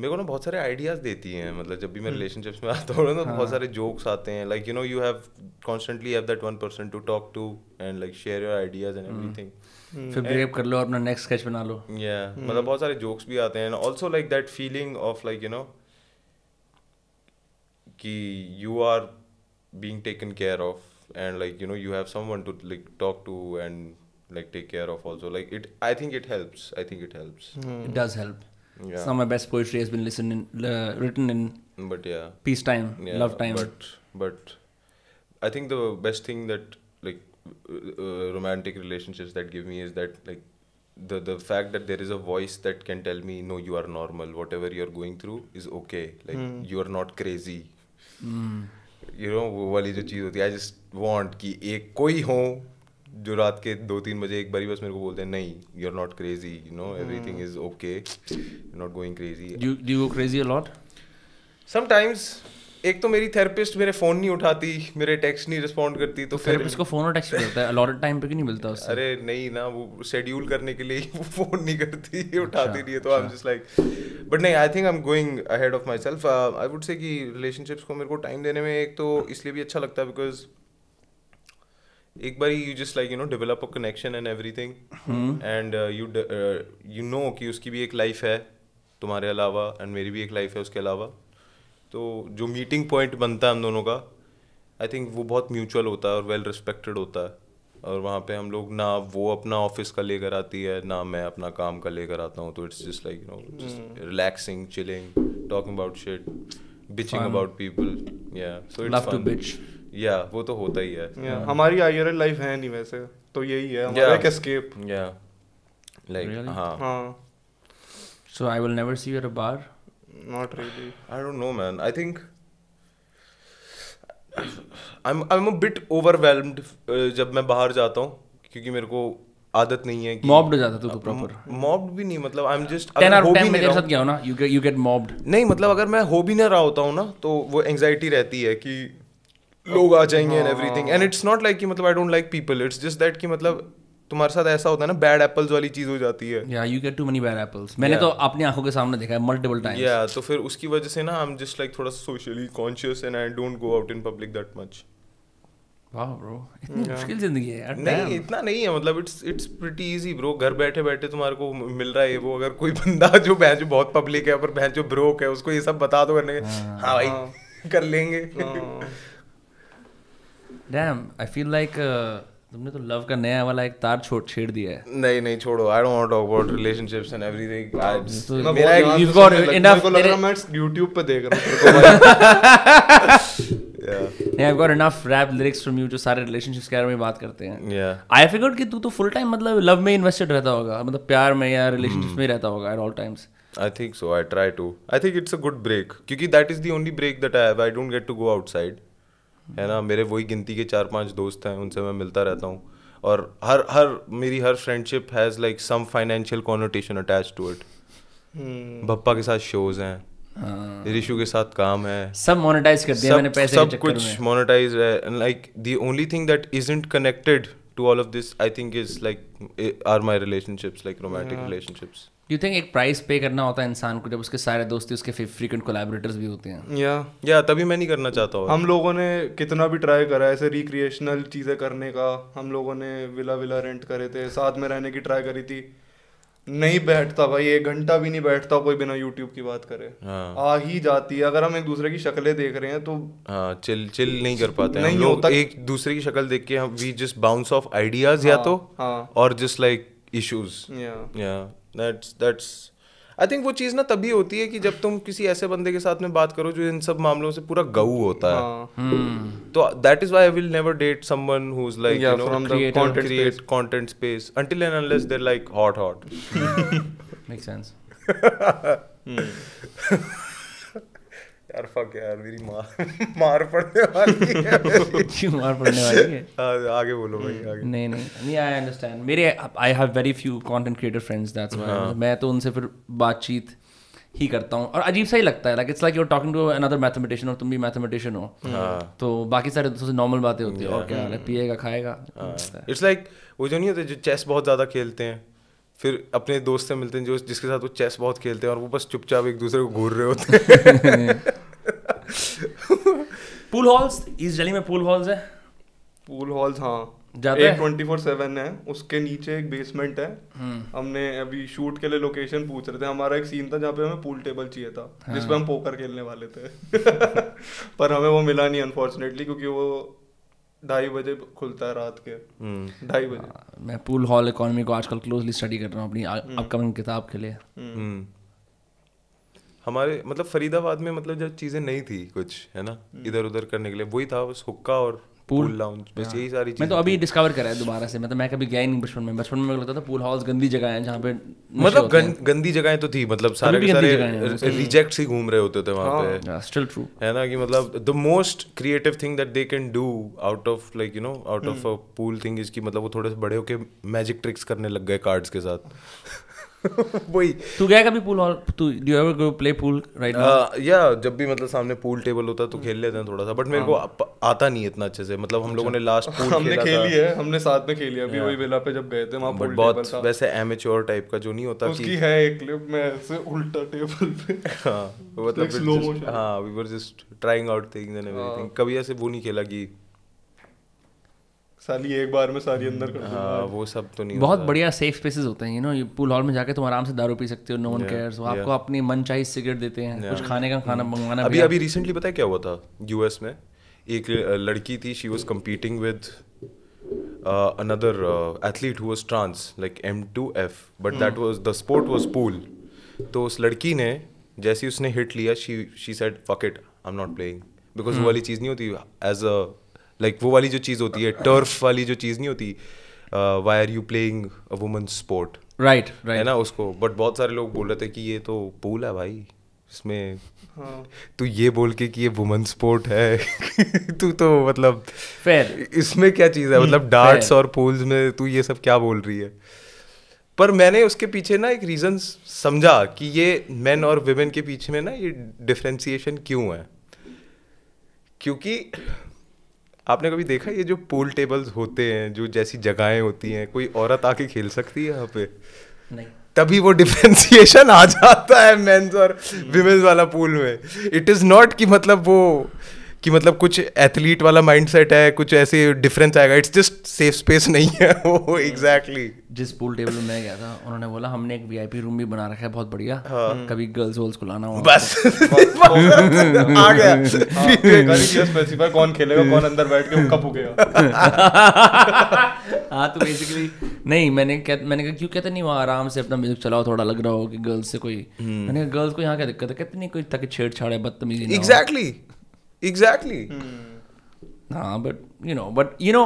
मेरे को ना बहुत सारे ideas देती हैं मतलब जब भी मैं रिलेशनशिप्स hmm. में आता हूँ ना तो हाँ। बहुत सारे जोक्स आते हैं like you know you have constantly have that one person to talk to and like share your ideas and everything फिर ब्रेक hmm. कर लो अपना नेक्स्ट स्केच बना लो या hmm. मतलब बहुत सारे जोक्स भी आते हैं also like that feeling of like you know कि you are being taken care of and like you know you have someone to like talk to and like take care of also like it I think it helps I think it helps it does help Yeah. Some of my best poetry has been listened in, uh, written in. But yeah. Peace time, yeah, love time. But but, I think the uh, romantic relationships that give me is that like the the fact that there is a voice that can tell me no you are normal whatever you are going through is okay like mm. you are not crazy mm. you know वो वाली जो चीज़ होती है I just want कि एक कोई हो जो रात के दो तीन बजे एक बारी बस मेरे को बोलते हैं नहीं you are not crazy you know not crazy is okay you're not going crazy do you, do you go crazy a lot sometimes एक तो मेरी थेरेपिस्ट मेरे फोन नहीं उठाती मेरे टेक्स्ट नहीं रिस्पॉन्ड करती तो फिर इसको फोन और टेक्स्ट करता है अलॉटेड टाइम पे क्यों नहीं मिलता उससे अरे नहीं ना वो शेड्यूल करने के लिए वो फोन नहीं करती अच्छा, उठाती नहीं है तो I am just like but नहीं I think I am going ahead of myself I would say कि रिलेशनशिप्स को मेरे को टाइम देने में एक तो इसलिए भी अच्छा लगता है बिकॉज एक बार you just like you know develop a connection and everything and you you know कि उसकी भी एक लाइफ है तुम्हारे अलावा एंड मेरी भी एक लाइफ है उसके अलावा तो जो मीटिंग पॉइंट बनता है हम दोनों का आई थिंक वो बहुत म्यूचुअल होता है और वेल रिस्पेक्टेड होता है और वहाँ पे हम लोग ना वो अपना ऑफिस का लेकर आती है ना मैं अपना काम का लेकर आता हूँ तो it's just like you know relaxing chilling talking about shit bitching about people या सो इट्स टू बिच या वो तो होता ही है yeah. हमारी आईआरएल लाइफ है नहीं वैसे तो यही है हमारा एक एस्केप या लाइक हां so I will never see you at a bar Not really. I don't know, man. I think I'm I'm a bit overwhelmed uh, jab main bahar jata hu kyunki mere ko आदत नहीं है कि mopped हो जाता तू तो proper mopped भी नहीं मतलब I am just 10 out of 10 मेरे साथ गया हो ना you get you get mobbed नहीं मतलब अगर मैं हो भी ना रहा होता हूँ ना तो वो एंजाइटी रहती है कि लोग आ जाएंगे and everything and it's not like कि मतलब I don't like people it's just that कि मतलब तुम्हारे साथ ऐसा होता है ना बैड एप्पल्स वाली चीज हो जाती है या you get too many bad apples मैंने yeah. तो अपनी आंखों के सामने देखा है मल्टीपल टाइम्स या तो फिर उसकी वजह से ना आई एम जस्ट लाइक थोड़ा socially conscious and I don't go out in public that much वाह ब्रो इतनी yeah. मुश्किल जिंदगी है यार नहीं इतना नहीं है मतलब it's it's pretty easy bro घर बैठे बैठे तुम्हारे को मिल रहा है वो अगर कोई बंदा जो भैंस बहुत पब्लिक है पर भैंस जो ब्रोक है उसको ये सब बता दो करने के हाँ, हाँ भाई हाँ. कर लेंगे डैम आई फील लाइक तुमने तो लव का नया वाला एक तार छोड़ छेड़ दिया है नहीं नहीं छोड़ो I don't want talk about relationships and everything मेरा यू गॉट इनफ को लग रहा मैं YouTube पे देख रहा हूं जो सारे रिलेशनशिप्स के बारे में बात करते हैं आई फिगर्ड कि तू तो फुल टाइम मतलब लव में इन्वेस्टेड रहता होगा मतलब प्यार में या रिलेशनशिप hmm. में रहता होगा at all times I think so I try to I think it's a good break क्योंकि that is the only break that I I don't get to go outside है ना मेरे वही गिनती के चार पांच दोस्त हैं उनसे मैं मिलता रहता हूँ और हर हर मेरी हर friendship has like some financial contention attach to it Bhappa के साथ शोज हैं हाँ। रिशु के साथ काम है सब मोनेटाइज कर दिया सब, मैंने पैसे सब कुछ मोनेटाइज है like the only thing that is connected to all of this I think is like are my relationships like romantic relationships you think एक प्राइस पे करना होता है इंसान को जब उसके सारे दोस्त उसके फ्रीक्वेंट कोलैबोरेटर्स भी होते हैं या या तभी मैं नहीं करना चाहता हूँ हम लोगों ने कितना भी ट्राई करा ऐसे रिक्रिएशनल चीज़ें करने का हम लोगों ने विला विला रेंट करे थे साथ में रहने की ट्राई करी थी नहीं बैठता भाई एक घंटा भी नहीं बैठता कोई बिना यूट्यूब की बात करे हाँ। आ ही जाती है अगर हम एक दूसरे की शक्लें देख रहे हैं तो हाँ, चिल चिल नहीं कर पाते नहीं हम लोग एक दूसरे की शक्ल देख के हम we just bounce off ideas या हाँ, तो हाँ। और जस्ट लाइक इश्यूज या दैट्स दैट्स आई थिंक वो चीज़ ना तभी होती है कि जब तुम किसी ऐसे बंदे के साथ में बात करो जो इन सब मामलों से पूरा गऊ होता है हाँ। हम्म। तो that is why I will never date someone who is like you know from the content create content space until and unless they are like hot hot make sense यार फक यार मेरी मार मार पड़ने वाली है क्यों मार पड़ने वाली है हाँ, आगे बोलो भाई hmm, आगे नहीं नहीं नहीं आई अंडरस्टैंड मेरे I have very few content creator friends that's why मैं तो उनसे फिर बातचीत ही करता हूँ और अजीब सा ही लगता है like it's like you talking to another mathematician और तुम भी मैथमेटिशियन हो hmm. हाँ। तो बाकी सारे दोस्तों से नॉर्मल बातें होती है और क्या लाइक hmm. पिएगा खाएगा इट्स हाँ। लाइक वो जो नहीं होते जो चेस बहुत ज़्यादा खेलते हैं फिर अपने दोस्त से मिलते हैं जो जिसके साथ वो चेस बहुत खेलते हैं और वो बस चुपचाप एक दूसरे को घूर रहे होते हैं पूल हॉल्स ईस्ट दिल्ली में पूल हॉल्स हाँ। है पूल हॉल्स हाँ एक ट्वेंटी फोर सेवन है उसके नीचे एक बेसमेंट है हम्म। हमने अभी शूट के लिए लोकेशन पूछ रहे थे हमारा एक सीन था जहाँ पे हमें पूल टेबल चाहिए था हाँ। जिसपे हम पोकर खेलने वाले थे पर हमें वो मिला नहीं अनफॉर्चुनेटली क्योंकि वो ढाई बजे खुलता है रात के हम्म। ढाई बजे मैं पूल हॉल इकोनॉमी को आजकल क्लोजली स्टडी कर रहा हूँ अपनी अपकमिंग हम्म। किताब के लिए हमारे मतलब फरीदाबाद में मतलब जब चीज़ें नहीं थी कुछ है ना हम्म। इधर उधर करने के लिए वही था बस हुक्का और पूल लाउंज बस हाँ। यही सारी चीज़ें मैं तो अभी डिस्कवर कर रहा है दोबारा से मतलब मैं कभी गया नहीं बचपन में बचपन में लगता था पूल हाउस गंदी जगह है जहाँ पे मतलब गंदी जगह तो थी मतलब सारे सारे रिजेक्ट मतलब ही घूम रहे होते थे वहाँ हाँ, पे स्टिल ट्रू है ना कि मतलब the most creative thing that they can do out of like you know out of a pool thing इसकी मतलब वो थोड़े से बड़े होके मैजिक ट्रिक्स करने लग गए कार्ड्स के साथ वही तू गया कभी पूल हॉल तू do ever go play pool right now या जब भी मतलब सामने पूल टेबल होता है तो खेल लेते हैं थोड़ा सा बट मेरे को हाँ। आता नहीं इतना अच्छे से मतलब हम लोगों अच्छा। ने लास्ट पूल हमने खेली है हमने साथ में खेली है अभी वही वेला पे जब गए थे वहां पूल बहुत वैसे एमेच्योर टाइप का जो नहीं होता उसकी है एक क्लिप में ऐसे उल्टा टेबल पे हां मतलब स्लो मोशन हां we were just trying out things and everything कभी ऐसे वो नहीं खेला कि साली एक बार में सारी अंदर कर हाँ, वो सब तो नहीं बहुत बढ़िया सेफ स्पेसेस होते हैं यू नो पूल हॉल में जाके तुम आराम से दारू पी सकते हो नो वन केयर्स आपको अपनी मन चाहिए सिगरेट देते हैं कुछ खाने का खाना mm. मंगवाना अभी अभी रिसेंटली पता है क्या हुआ था यूएस में एक लड़की थी she was competing with another athlete who trans like M to F but that was the sport was pool तो उस लड़की ने जैसे उसने हिट लिया she she said fuck I am not playing because वो mm. वाली चीज़ नहीं होती एज अ लाइक like, वो वाली जो चीज़ होती है टर्फ वाली जो चीज़ नहीं होती why are you playing a woman sport right है ना उसको बट बहुत सारे लोग बोल रहे थे कि ये तो पूल है भाई इसमें हाँ। तू ये बोल के कि ये वुमन स्पोर्ट है तू तो मतलब फेर इसमें क्या चीज़ है hmm, मतलब डार्ट्स और पूल्स में तू ये सब क्या बोल रही है पर मैंने उसके पीछे ना एक रीज़न समझा कि ये मेन और वेमेन के पीछे में ना ये डिफ्रेंसीशन क्यों है क्योंकि आपने कभी देखा ये जो पूल टेबल्स होते हैं जो जैसी जगहें होती हैं कोई औरत आके खेल सकती है यहाँ पे नहीं तभी वो डिफ्रेंसिएशन आ जाता है मेंस और विमेंस hmm. वाला पूल में इट इज़ नॉट कि मतलब वो कि मतलब कुछ एथलीट वाला माइंडसेट है कुछ ऐसे डिफरेंस आएगा इट्स जस्ट सेफ स्पेस नहीं है वो एग्जैक्टली exactly. जिस पूल टेबल में मैं गया था उन्होंने बोला हमने एक वीआईपी रूम भी बना रखा है बहुत बढ़िया हाँ. हम्म। कभी गर्ल्स वोल्स को लाना हो बस आ गया कौन खेलेगा कौन अंदर बैठ के कब उगेगा हाँ तो बेसिकली नहीं मैंने कह, मैंने कहा क्यों कहते नहीं वहाँ आराम से अपना म्यूजिक चलाओ थोड़ा लग रहा हो कि गर्ल्स से कोई हम्म। मैंने कहा गर्ल्स को यहाँ क्या दिक्कत है कहते नहीं कोई तक छेड़छाड़ है बदतमीजी एग्जैक्टली एग्जैक्टली हाँ but you know but you know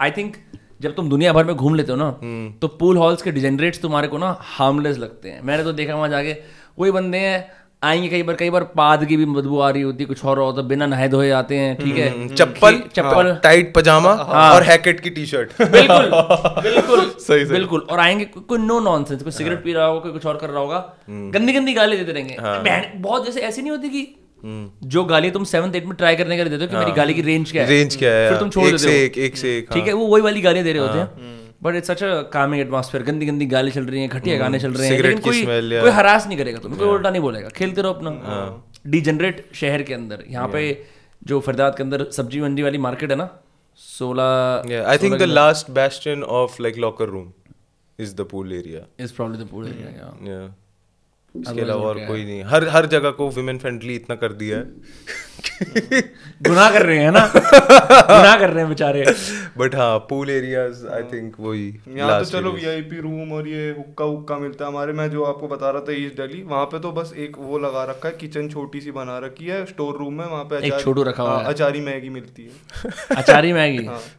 I think जब तुम दुनिया भर में घूम लेते हो ना hmm. तो पूल हॉल्स के डिजेनरेट्स तुम्हारे को ना हार्मलेस लगते हैं मैंने तो देखा वहाँ जाके वही बंदे हैं आएंगे कई बार कई बार पाद की भी बदबू आ रही होती है कुछ और होता तो बिना नहाए धोए आते हैं ठीक है hmm. चप्पल चप्पल टाइट हाँ। पजामा हाँ।, हाँ, और हैकेट की टी शर्ट बिल्कुल बिल्कुल सही सही बिल्कुल और आएंगे कोई नो नॉनसेंस कोई सिगरेट हाँ। पी रहा होगा कोई कुछ और कर रहा होगा hmm. गंदी गंदी गाली देते रहेंगे बहुत जैसे ऐसी नहीं होती कि जो गाली तुम सेवन एट में ट्राई करने के कर देते हो कि मेरी हाँ। गाली की रेंज क्या है रेंज क्या है फिर तुम छोड़ देते हो एक से एक ठीक है हाँ। वो वही वाली गालियां दे रहे होते हैं but it's such a calming atmosphere गंदी गंदी गाली चल रही है घटिया हम्म। गाने चल रहे हैं लेकिन कोई कोई हरास नहीं करेगा तुम कोई उल्टा नहीं बोलेगा खेलते रहो अपना डिजनरेट हाँ। शहर के अंदर यहाँ पे जो फरीदाबाद के अंदर सब्जी मंडी वाली मार्केट है ना सोलह I think the last bastion of like locker room is the pool area is probably the pool area इसके अलावा और कोई नहीं हर हर जगह को वुमेन फ्रेंडली इतना कर दिया है गुनाह कर रहे हैं ना गुनाह कर रहे हैं बेचारे बट हाँ पूल एरियाज आई थिंक वही यहाँ तो चलो वीआईपी रूम और ये हुक्का हुक्का मिलता है हमारे मैं जो आपको बता रहा था ईस्ट दिल्ली वहाँ पे तो बस एक वो लगा रखा है किचन छोटी सी बना रखी है स्टोर रूम में वहाँ पे एक छोटू रखा हुआ हाँ, है अचारी मैगी मिलती है अचारी मैगी हाँ।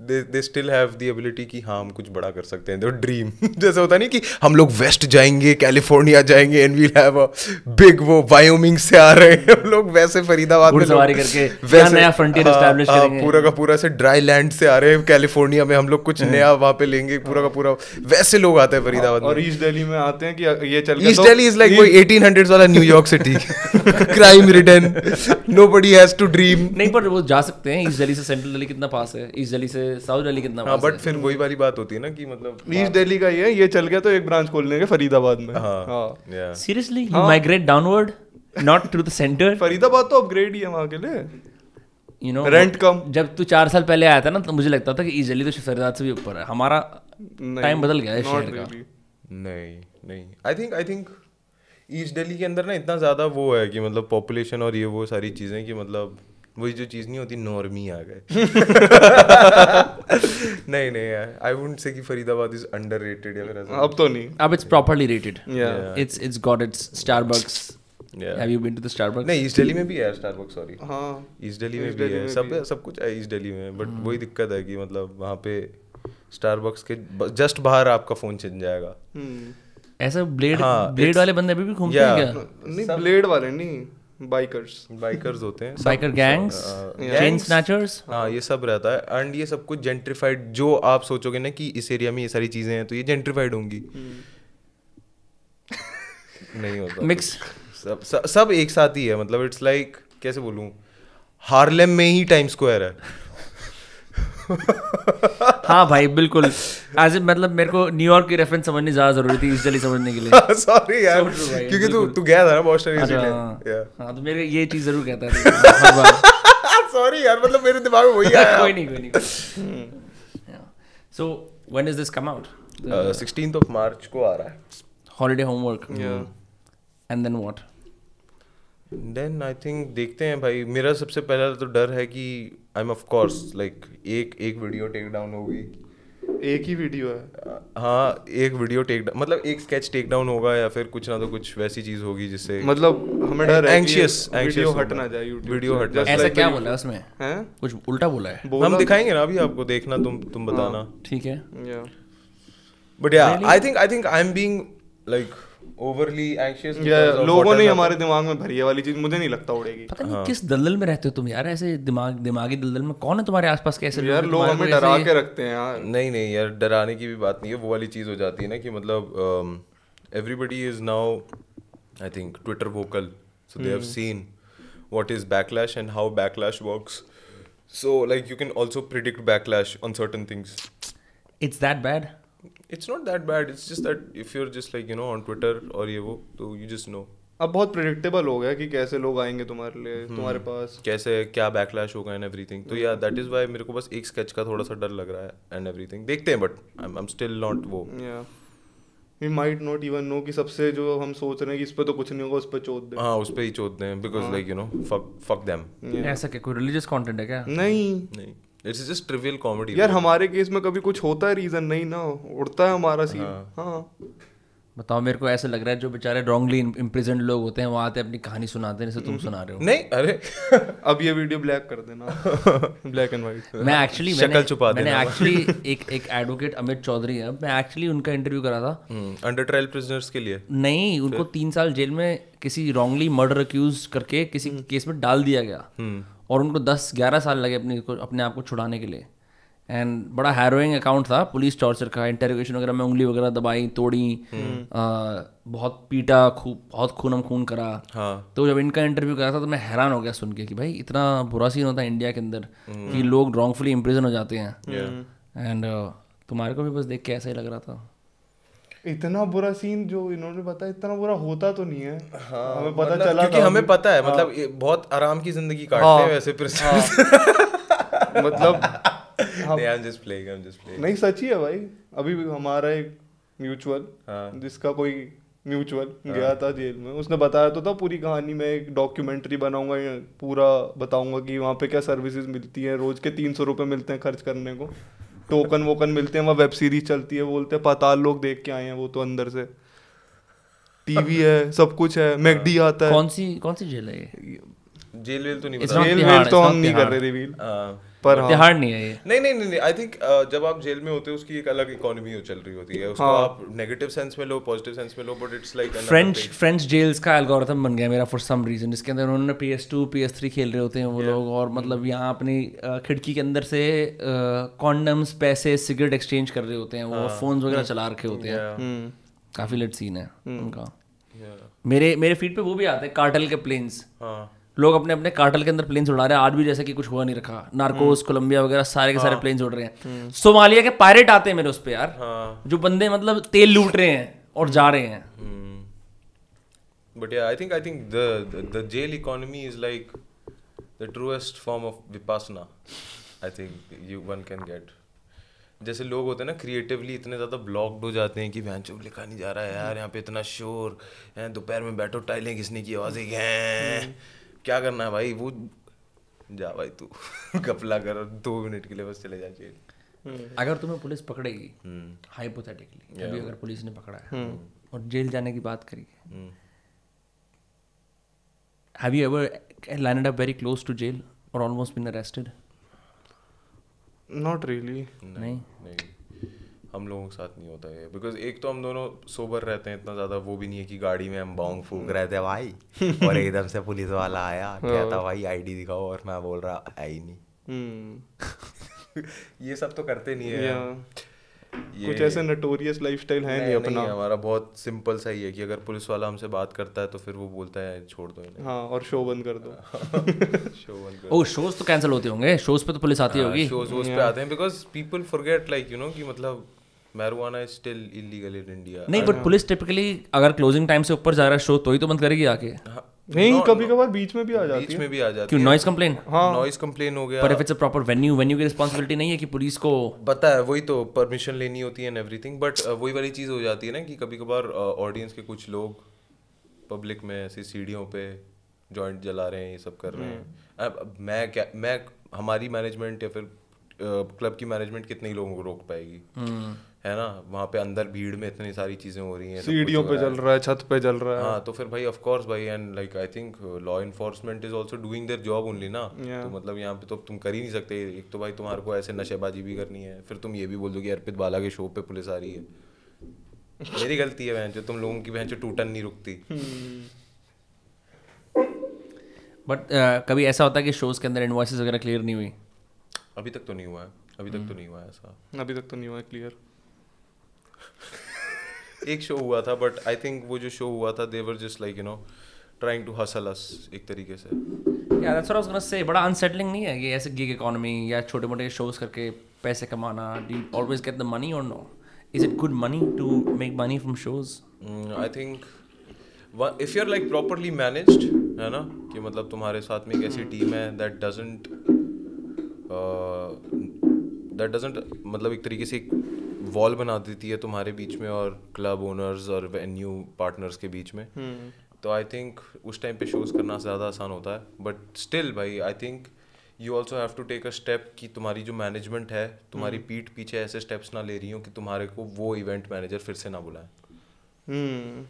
They they still have the ability कि हाँ हम कुछ बड़ा कर सकते हैं दो ड्रीम जैसे होता नहीं कि हम लोग वेस्ट जाएंगे कैलिफोर्निया जाएंगे and we'll have a big वो वायोमिंग से आ रहे हैं हम लोग वैसे फरीदाबाद में सवारी करके वैसे नया फ्रंटियर एस्टैब्लिश हाँ, हाँ, करेंगे पूरा का पूरा से ड्राई लैंड से आ रहे हैं कैलिफोर्निया में हम लोग कुछ हम्म। नया वहाँ पे लेंगे पूरा का पूरा वैसे लोग आते हैं फरीदाबाद और ईस्ट दिल्ली में आते हैं कि ये चल ईस्ट दिल्ली इज लाइक वही 1800s वाला New York city crime ridden nobody has to dream नहीं पर वो जा सकते हैं ईस्ट दिल्ली से सेंट्रल दिल्ली कितना पास है ईस्ट दिल्ली से साउथ दिल्ली कितना हाँ बट फिर वही वाली बात होती है ना कि मतलब ईस्ट हाँ। दिल्ली का ये ये चल गया तो एक ब्रांच खोल लेंगे फरीदाबाद में seriously migrate downward not to the centre Faridabad तो अपग्रेड ही है वहाँ के लिए यू नो रेंट कम जब तू चार साल पहले आया था ना तो मुझे लगता था कि इजिली तो फरीदाबाद से भी ऊपर है हमारा टाइम बदल गया है शहर का नहीं नहीं I think I think east Delhi के अंदर ना इतना ज़्यादा वो है कि मतलब पॉपुलेशन और ये वो सारी चीज़ें कि मतलब वही जो चीज़ नहीं होती नॉर्मी आ गए नहीं नहीं यार आई वुडंट से कि फरीदाबाद इज अंडररेटेड या फिर अब तो नहीं अब it's properly rated it's it's got it's Starbucks have you been to the Starbucks नहीं ईस्ट दिल्ली में भी है स्टारबक्स सॉरी हां ईस्ट दिल्ली में भी है सब सब कुछ है ईस्ट दिल्ली में बट hmm. वही दिक्कत है कि मतलब वहां पे स्टारबक्स के जस्ट बाहर आपका फोन छिन जाएगा hmm. ऐसा ब्लेड ब्लेड हाँ, वाले बंदे अभी भी घूमते हैं क्या नहीं ब्लेड वाले नहीं बाइकर्स बाइकर्स होते हैं बाइकर गैंग्स चेन स्नैचर्स हाँ ये सब रहता है एंड ये सब कुछ जेंट्रीफाइड जो आप सोचोगे ना कि इस एरिया में ये सारी चीज़ें हैं तो ये जेंट्रीफाइड होंगी hmm. नहीं होता मिक्स सब सब एक साथ ही है मतलब इट्स लाइक like, कैसे बोलूँ हार्लेम में ही टाइम स्क्वायर है हाँ भाई बिल्कुल एज मतलब मेरे को न्यूयॉर्क की रेफरेंस समझनी ज्यादा जरूरी थी इजली समझने के लिए सॉरी यार क्योंकि तू तू गया था ना बोस्टन अच्छा, इसलिए हाँ।, हाँ तो मेरे ये चीज जरूर कहता था सॉरी यार मतलब मेरे दिमाग में वही आया कोई नहीं कोई नहीं so when is this come out 16th of March को आ रहा है holiday homework and then what then I think देखते हैं भाई मेरा सबसे पहला तो डर है कि आई एम ऑफकोर्स लाइक एक एक वीडियो टेक डाउन होगी एक ही वीडियो है हाँ एक वीडियो टेक डाउन मतलब एक स्केच टेक डाउन होगा या फिर कुछ ना तो कुछ वैसी चीज होगी जिससे मतलब हमें डर है एंग्शियस वीडियो हट ना जाए YouTube वीडियो हट जाए ऐसा क्या बोला उसमें हैं कुछ उल्टा बोला है हम तो- दिखाएंगे ना अभी आपको देखना तुम तुम हाँ। बताना ठीक है बट या I think I think I am being like overly anxious लोगों ने हमारे दिमाग में भरी है वाली चीज मुझे नहीं लगता उड़ेगी पता नहीं हाँ। किस दलदल में रहते हो तुम यार ऐसे दिमाग दिमागी दलदल में कौन है तुम्हारे आसपास कैसे यार लोग हमें डरा के रखते हैं यार नहीं नहीं यार डराने की भी बात नहीं है वो वाली चीज हो जाती है ना कि मतलब everybody is now I think Twitter vocal so they have seen what is backlash and how backlash works. So like you can also predict backlash on certain things it's that bad it's not that bad it's just that if you are just like you know on Twitter और ये वो तो you just no अब बहुत predictable हो गया कि कैसे लोग आएंगे तुम्हारे लिए hmm. तुम्हारे पास कैसे क्या बैकलैश होगा एंड एवरीथिंग तो या दैट इज व्हाई मेरे को बस एक स्केच का थोड़ा सा डर लग रहा है एंड एवरीथिंग देखते हैं but I am still not वो yeah. We might not even know कि सबसे जो हम सोच रहे हैं कि इस पे तो कुछ नहीं होगा उस पे चोद दे हाँ उस पे ही चोद दें because like you know fuck fuck them ऐसा क्या कोई रिलीजियस कंटेंट है क्या नहीं नहीं इट्स जस्ट ट्रिवियल कॉमेडी यार हमारे केस में कभी कुछ होता है रीजन नहीं ना उड़ता है हमारा सीन हाँ, हाँ। बताओ मेरे को ऐसा लग रहा है जो बेचारे रॉन्गली इम्प्रिजेंट लोग होते हैं वो आते अपनी कहानी सुनाते हैं जैसे तुम हम्म। सुना रहे हो नहीं अरे अब ये वीडियो ब्लैक कर देना ब्लैक एंड वाइट मैं एक्चुअली शक्ल छुपा मैंने एक्चुअली एक एक एडवोकेट अमित चौधरी है मैं एक्चुअली उनका इंटरव्यू करा था अंडर ट्रायल प्रिजनर्स के लिए नहीं उनको तीन साल जेल में किसी रॉन्गली मर्डर अक्यूज करके किसी केस हम्म। में डाल दिया गया हम्म। और उनको दस ग्यारह साल लगे अपने अपने आप को छुड़ाने के लिए एंड बड़ा हैरोइंग अकाउंट था पुलिस टॉर्चर का इंटेरोगेशन वगैरह में उंगली वगैरह दबाई तोड़ी हम्म। आ, बहुत पीटा खूब बहुत खूनम खून करा हाँ. तो जब इनका इंटरव्यू करा था तो मैं हैरान हो गया सुन के कि भाई इतना बुरा सीन होता है इंडिया के अंदर हम्म। कि लोग रॉन्गफुली इम्प्रिजन हो जाते हैं एंड तुम्हारे को भी बस देख के ऐसा ही लग रहा था इतना बुरा सीन जो इन्होंने बताया इतना बुरा होता तो नहीं है हाँ, हमें पता मतलब चला क्योंकि हमें पता है मतलब हाँ, मतलब बहुत आराम की जिंदगी हाँ। काटते हाँ, हैं वैसे फिर हाँ, मतलब हाँ, नहीं सच ही है भाई अभी हमारा एक म्यूचुअल हाँ, जिसका कोई म्यूचुअल हाँ. गया था जेल में उसने बताया तो था पूरी कहानी में एक डॉक्यूमेंट्री बनाऊंगा पूरा बताऊंगा कि वहाँ पे क्या सर्विसेज मिलती है रोज के तीन सौ रुपये मिलते हैं खर्च करने को टोकन वोकन मिलते हैं वहाँ वेब सीरीज चलती है बोलते हैं पाताल लोग देख के आए हैं वो तो अंदर से टीवी है सब कुछ है मैकडी हाँ। आता है कौन सी कौन सी जेल है ये जेल वेल तो नहीं जेल वेल तो हम नहीं कर रहे रिवील पर हाँ। नहीं है ये नहीं नहीं नहीं आई थिंक uh, जब आप जेल में होते हो उसकी एक अलग इकोनॉमी चल रही होती है उसको हाँ। आप नेगेटिव सेंस में लो पॉजिटिव सेंस में लो but it's like French French jails का एल्गोरिथम बन गया मेरा फॉर सम रीजन इसके अंदर उन्होंने P S two P S three खेल रहे होते हैं वो yeah. लोग और mm-hmm. मतलब यहाँ अपनी uh, खिड़की के अंदर से कॉन्डम्स uh, पैसे सिगरेट एक्सचेंज कर रहे होते हैं वो फोन हाँ। वगैरह mm-hmm. चला रखे होते हैं काफ़ी लट सीन है mm-hmm. उनका मेरे मेरे फीड पे वो भी आते हैं कार्टल के प्लेन्स हाँ लोग अपने अपने कार्टल के अंदर प्लेन्स उड़ा रहे हैं आज भी जैसे कि कुछ हुआ नहीं रखा नार्कोस हम्म। कोलंबिया वगैरह सारे के सारे प्लेन्स हाँ। उड़ रहे हैं हम्म। सोमालिया के पायरेट आते हैं मेरे उस पर यार हाँ। जो बंदे मतलब तेल लूट रहे हैं और जा रहे हैं but I think I think think the the, the jail economy is like the truest form of vipassana. I think you one जैसे लोग होते हैं ना क्रिएटिवली इतने ज़्यादा ब्लॉक्ड हो जाते हैं कि भैन चुप लिखा नहीं जा रहा है यार यहाँ पे इतना शोर है दोपहर में बैठो टाइलें घिसने की आवाज़ें हैं हम्म। क्या करना है भाई वो जा भाई तू गपला कर दो मिनट के लिए बस चले जा जेल हम्म। अगर तुम्हें पुलिस पकड़ेगी हाइपोथेटिकली हम्म। अभी अगर पुलिस ने पकड़ा है हम्म। और जेल जाने की बात करी है have you ever landed up very close to jail और almost been arrested not really नहीं हम लोगों के साथ नहीं होता है बिकॉज एक तो हम दोनों सोबर रहते हैं इतना ज़्यादा वो भी नहीं है कि गाड़ी में हम बाउंग फूक रहे थे भाई और एकदम से पुलिस वाला आया हाँ। कहता भाई आईडी दिखाओ और मैं बोल रहा है ही नहीं हम्म। ये सब तो करते नहीं है ये कुछ ऐसे नटोरियस लाइफस्टाइल है नहीं अपना हमारा बहुत सिंपल सा ही है कि अगर पुलिस वाला हमसे बात करता है तो फिर वो बोलता है छोड़ दो इन्हें हाँ और शो बंद कर दो शो बंद कर ओह शोज तो कैंसिल होते होंगे शोज पे तो पुलिस आती हाँ, होगी शोज वोज पे आते हैं because people forget like you know कि मतलब marijuana is still illegal in India. नहीं बट पुलिस टिपिकली अगर क्लोजिंग टाइम से ऊपर जा रहा है शो तो ही तो बंद करेगी आके हाँ, नहीं कभी कभार बीच में भी आ जाती बीच में भी आ जाती क्यों नॉइस कंप्लेन हाँ नॉइस कंप्लेन हो गया पर if it's a proper venue venue की रिस्पांसिबिलिटी नहीं है कि पुलिस को पता है वही तो परमिशन लेनी होती है एंड एवरीथिंग बट वही वाली चीज हो जाती है ना कि कभी कभार ऑडियंस uh, के कुछ लोग पब्लिक में ऐसी सीढ़ियों पे जॉइंट जला रहे हैं ये सब कर रहे हैं हम्म। मैं क्या मैं हमारी मैनेजमेंट या फिर क्लब uh, की मैनेजमेंट कितने लोगों को रोक पाएगी हम्म। है ना वहाँ पे अंदर भीड़ में इतनी सारी चीज़ें हो रही हैं तो सीढ़ियों पे चल रहा है छत पे चल रहा है हाँ तो फिर भाई ऑफ कोर्स भाई and like I think law enforcement is also doing their job only ना तो मतलब यहाँ पे तो तुम कर ही नहीं सकते एक तो भाई तुम्हारे को ऐसे नशेबाजी भी करनी है फिर तुम ये भी बोल दो कि अर्पित बाला के शो पे पुलिस आ रही है मेरी गलती है बहन तुम लोगों की बहन टूटन नहीं रुकती बट hmm. uh, कभी ऐसा होता है कि शोज़ के अंदर इन्वॉइस वगैरह क्लियर नहीं हुई अभी तक तो नहीं हुआ है अभी तक तो hmm. नहीं हुआ है ऐसा अभी तक तो नहीं हुआ है क्लियर एक शो हुआ था बट आई थिंक वो जो शो हुआ था they were just like you know trying to hustle us एक तरीके से या that's what I was gonna say बड़ा अनसेटलिंग नहीं है ये ऐसे गिग इकोनॉमी या छोटे मोटे शोज करके पैसे कमाना do you always get the money और no is it good money to make money from shows I think if you are like properly managed है ना कि मतलब तुम्हारे साथ में एक ऐसी टीम hmm. है दैट डजेंट दैट डजेंट मतलब एक तरीके से एक वॉल बना देती है तुम्हारे बीच में और क्लब ओनर्स और वेन्यू पार्टनर्स के बीच में हम्म। तो आई थिंक उस टाइम पे शोज़ करना ज़्यादा आसान होता है बट स्टिल भाई I think you also have to take a step कि तुम्हारी जो मैनेजमेंट है तुम्हारी हम्म। पीठ पीछे ऐसे स्टेप्स ना ले रही हूँ कि तुम्हारे को वो इवेंट मैनेजर फिर से ना बुलाएं हम्म।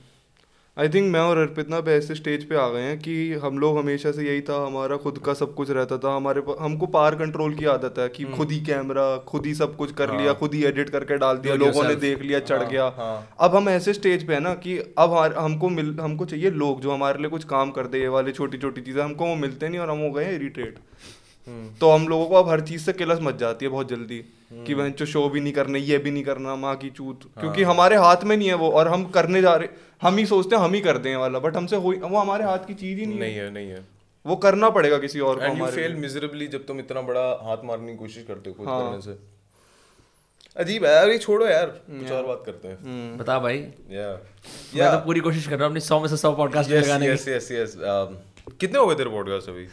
आई थिंक मैं और अर्पित ना ऐसे स्टेज पे आ गए हैं कि हम लोग हमेशा से यही था हमारा खुद का सब कुछ रहता था हमारे हमको पार कंट्रोल की आदत है कि हम्म। खुद ही कैमरा खुद ही सब कुछ कर हाँ। लिया खुद ही एडिट करके डाल दिया लोगों ने देख लिया चढ़ हाँ, गया हाँ। अब हम ऐसे स्टेज पे है ना कि अब हमको मिल हमको चाहिए लोग जो हमारे लिए कुछ काम करते ये वाले छोटी छोटी चीज़ें हमको वो मिलते नहीं और हम हो गए इरीटेट तो हम लोगों को अब हर चीज से किलस मच जाती है बहुत जल्दी कि वह जो शो भी नहीं करने ये भी नहीं करना माँ की चूत हाँ। क्योंकि हमारे हाथ में नहीं है वो और हम करने जा रहे हम ही सोचते हैं हम ही कर दें वाला बट हमसे वो हमारे हाथ की चीज ही नहीं, नहीं है नहीं है वो करना पड़ेगा किसी और And को फेल मिजरेबली जब तुम इतना बड़ा हाथ मारने की कोशिश करते हो खुद हाँ। करने से अजीब है अरे छोड़ो यार कुछ और बात करते हैं hmm। बता भाई या मैं तो पूरी कोशिश कर रहा हूँ अपनी सौ में से सौ पॉडकास्ट लगाने की um, कितने हो गए तेरे पॉडकास्ट अभी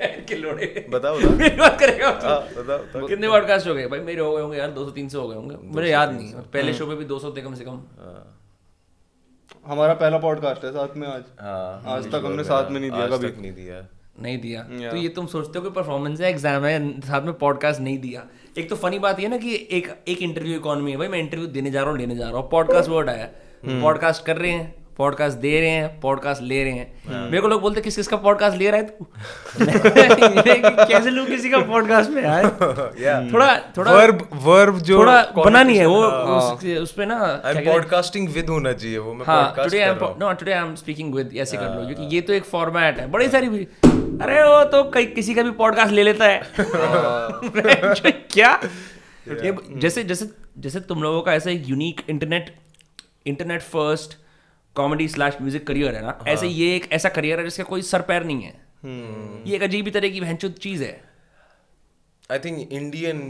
के लोड़े बताओ बात करेगा हाँ, बताओ कितने पॉडकास्ट हो गए भाई मेरे हो गए होंगे यार दो सौ तीन सौ हो गए होंगे मुझे याद नहीं पहले शो पे भी दो सौ थे कम से कम हाँ। हमारा पहला पॉडकास्ट है साथ में आज हाँ, आज तक हमने साथ में नहीं दिया कभी नहीं दिया नहीं दिया तो ये तुम सोचते हो कि परफॉर्मेंस है एग्जाम है साथ में पॉडकास्ट नहीं दिया एक तो फनी बात ये ना कि एक एक इंटरव्यू इकोनॉमी है भाई मैं इंटरव्यू देने जा रहा हूँ लेने जा रहा हूँ पॉडकास्ट वर्ड hmm. आया पॉडकास्ट hmm. कर रहे हैं पॉडकास्ट दे रहे हैं पॉडकास्ट ले रहे हैं हाँ। मेरे को लोग बोलते किस किस का पॉडकास्ट ले रहा है तू कैसे लू किसी का पॉडकास्ट में यार हम्म। थोड़ा थोड़ा वर्ब वर्ब जो थोड़ा बना नहीं है वो हाँ। उस पे ना आई एम पॉडकास्टिंग विद होना चाहिए वो मैं podcast today I am no today I am speaking with ऐसे कर लो हाँ, क्योंकि ये तो एक फॉर्मेट है बड़ी सारी भी अरे वो तो कई किसी का भी पॉडकास्ट ले लेता है क्या जैसे जैसे जैसे तुम लोगों का ऐसा एक unique internet internet first comedy slash music career है ना हाँ. ऐसे ये एक ऐसा करियर है जिसका कोई सर पैर नहीं है hmm. ये एक अजीब तरह की भैंसुद चीज़ है I think Indian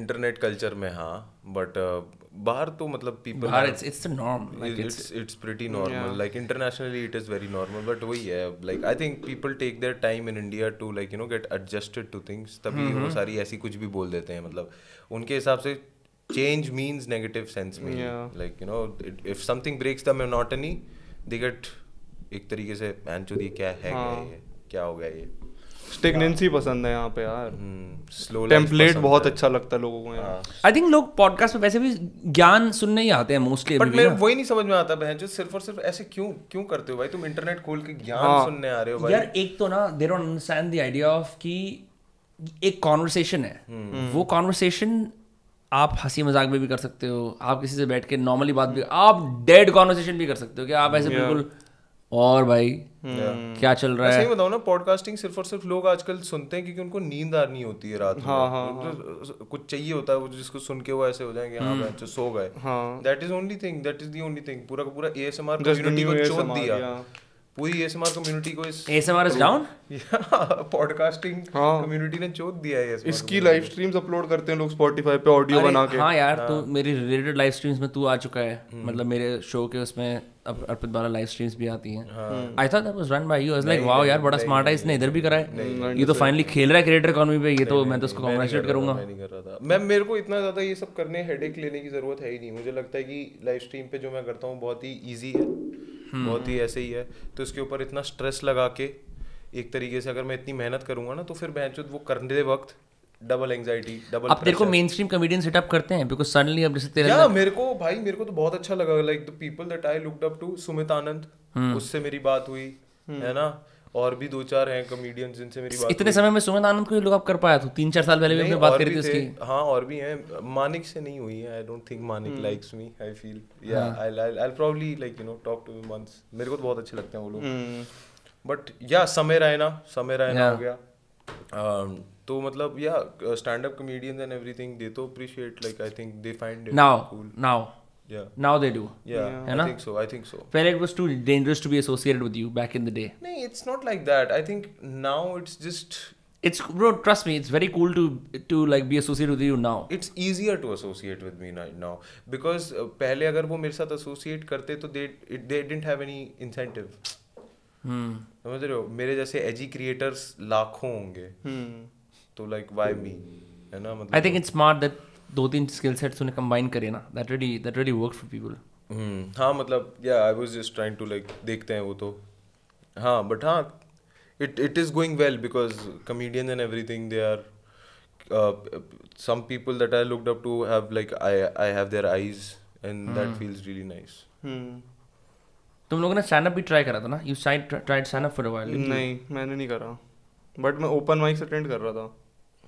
internet culture में हाँ बट uh, बाहर तो मतलब पीपल बाहर it's it's norm like it's it's pretty normal like internationally it is very normal but वही है like I think people take their time in India to like you know get adjusted to things तभी हम्म, वो हम्म। सारी ऐसी कुछ भी बोल देते हैं मतलब उनके हिसाब से change means negative sense में yeah. like you know it, if something breaks the monotony they get ek tarike se एंचो दी क्या है हाँ. क्या ये क्या हो गया स्टेगनेंसी पसंद है यहाँ पे यार स्लो टेम्पलेट हम्म, बहुत अच्छा लगता है लोगों को आई थिंक लोग पॉडकास्ट में वैसे भी ज्ञान सुनने ही आते हैं मोस्टली बट मेरे वही नहीं समझ में आता बहन जो सिर्फ और सिर्फ ऐसे क्यों क्यों करते हो भाई तुम इंटरनेट खोल के ज्ञान हाँ। सुनने आ रहे हो भाई यार एक तो ना there on understand the idea of की एक कॉन्वर्सेशन है हम्म। वो कॉन्वर्सेशन आप हंसी मजाक में भी कर सकते हो आप किसी से बैठ के नॉर्मली बात भी आप डेड कॉन्वर्सेशन भी कर सकते हो कि आप ऐसे बिल्कुल और भाई hmm. क्या चल रहा है बताओ ना पॉडकास्टिंग सिर्फ और सिर्फ लोग आजकल सुनते हैं क्योंकि उनको नींद आ नहीं होती है रात में हाँ, तो कुछ चाहिए होता है वो जिसको सुन के वो ऐसे हो जाएंगे हाँ मैं hmm. तो सो गए that is only thing that is the only thing पूरा का पूरा एएसएमआर कम्युनिटी को चोट दिया पूरी एएसएमआर कम्युनिटी को इस ASMR is down podcasting community ने चोट दिया है इसकी लाइव स्ट्रीम्स अपलोड करते हैं लोग स्पॉटिफाई पे ऑडियो बना के हां यार तो हाँ। मेरी रिलेटेड लाइव स्ट्रीम्स में तू आ चुका है हम्म। मतलब मेरे शो के उसमें अब अर्पित बाला लाइव स्ट्रीम्स भी आती हैं I thought that was run by you I was like wow यार बड़ा स्मार्ट है इसने इधर भी करा है ये तो फाइनली खेल रहा है क्रिएटर इकोनॉमी पे ये तो मैं तो इसको कांग्रेचुलेट करूंगा मैं नहीं कर रहा था मैम मेरे को इतना ज्यादा ये सब करने हेडेक लेने की जरूरत है ही नहीं मुझे लगता है कि लाइव स्ट्रीम पे जो मैं करता हूं बहुत ही इजी है हम्म। बहुत ही ऐसे ही है तो इसके ऊपर इतना स्ट्रेस लगा के एक तरीके से अगर मैं इतनी मेहनत करूंगा ना तो फिर बहन वो करने वक्त डबल एंगजाइटी डबल अब तेरे को मेन स्ट्रीम कॉमेडियन सेटअप करते हैं बिकॉज सडनली अब जैसे तेरा या मेरे को भाई मेरे को तो बहुत अच्छा लगा like the people that I looked up to Sumit Anand हम्म। उससे मेरी बात हुई हम्म। है ना और भी दो चार हैं कमेडियन जिनसे मेरी बात इतने समय में सुमित आनंद को लोग आप कर पाया था तीन चार साल पहले भी हमने बात करी थी उसकी हाँ और भी हैं मानिक से नहीं हुई है I don't think Manik likes me I feel yeah I I I probably like you know talk to months मेरे को तो बहुत अच्छे लगते हैं वो लोग बट हम्म। या समय रैना समय रैना हो गया um, तो मतलब या stand up comedians and everything they तो appreciate like I think they find it now now Yeah. Now they do. Yeah, yeah. I think so. I think so. Pele it was too dangerous to be associated with you back in the day. No, it's not like that. I think now it's just. It's bro. Trust me, it's very cool to to like be associated with you now. It's easier to associate with me now because uh, पहले अगर associate करते तो they they didn't have any incentive. Hmm. समझ रहे हो मेरे जैसे एजी creators लाखों होंगे hmm. तो like like, why me? I think it's think that. दो तीन स्किल सेट्स उन्हें कंबाइन करें ना that ready that ready work for people हाँ मतलब या I was just trying to like देखते हैं वो तो हाँ बट हाँ it it is going well because comedian and everything they are some people that I looked up to have like I I have their eyes and that feels really nice तुम लोगों ने stand up भी try करा था ना you said tried stand up for a while नहीं मैंने नहीं करा बट मैं ओपन माइक अटेंड कर रहा था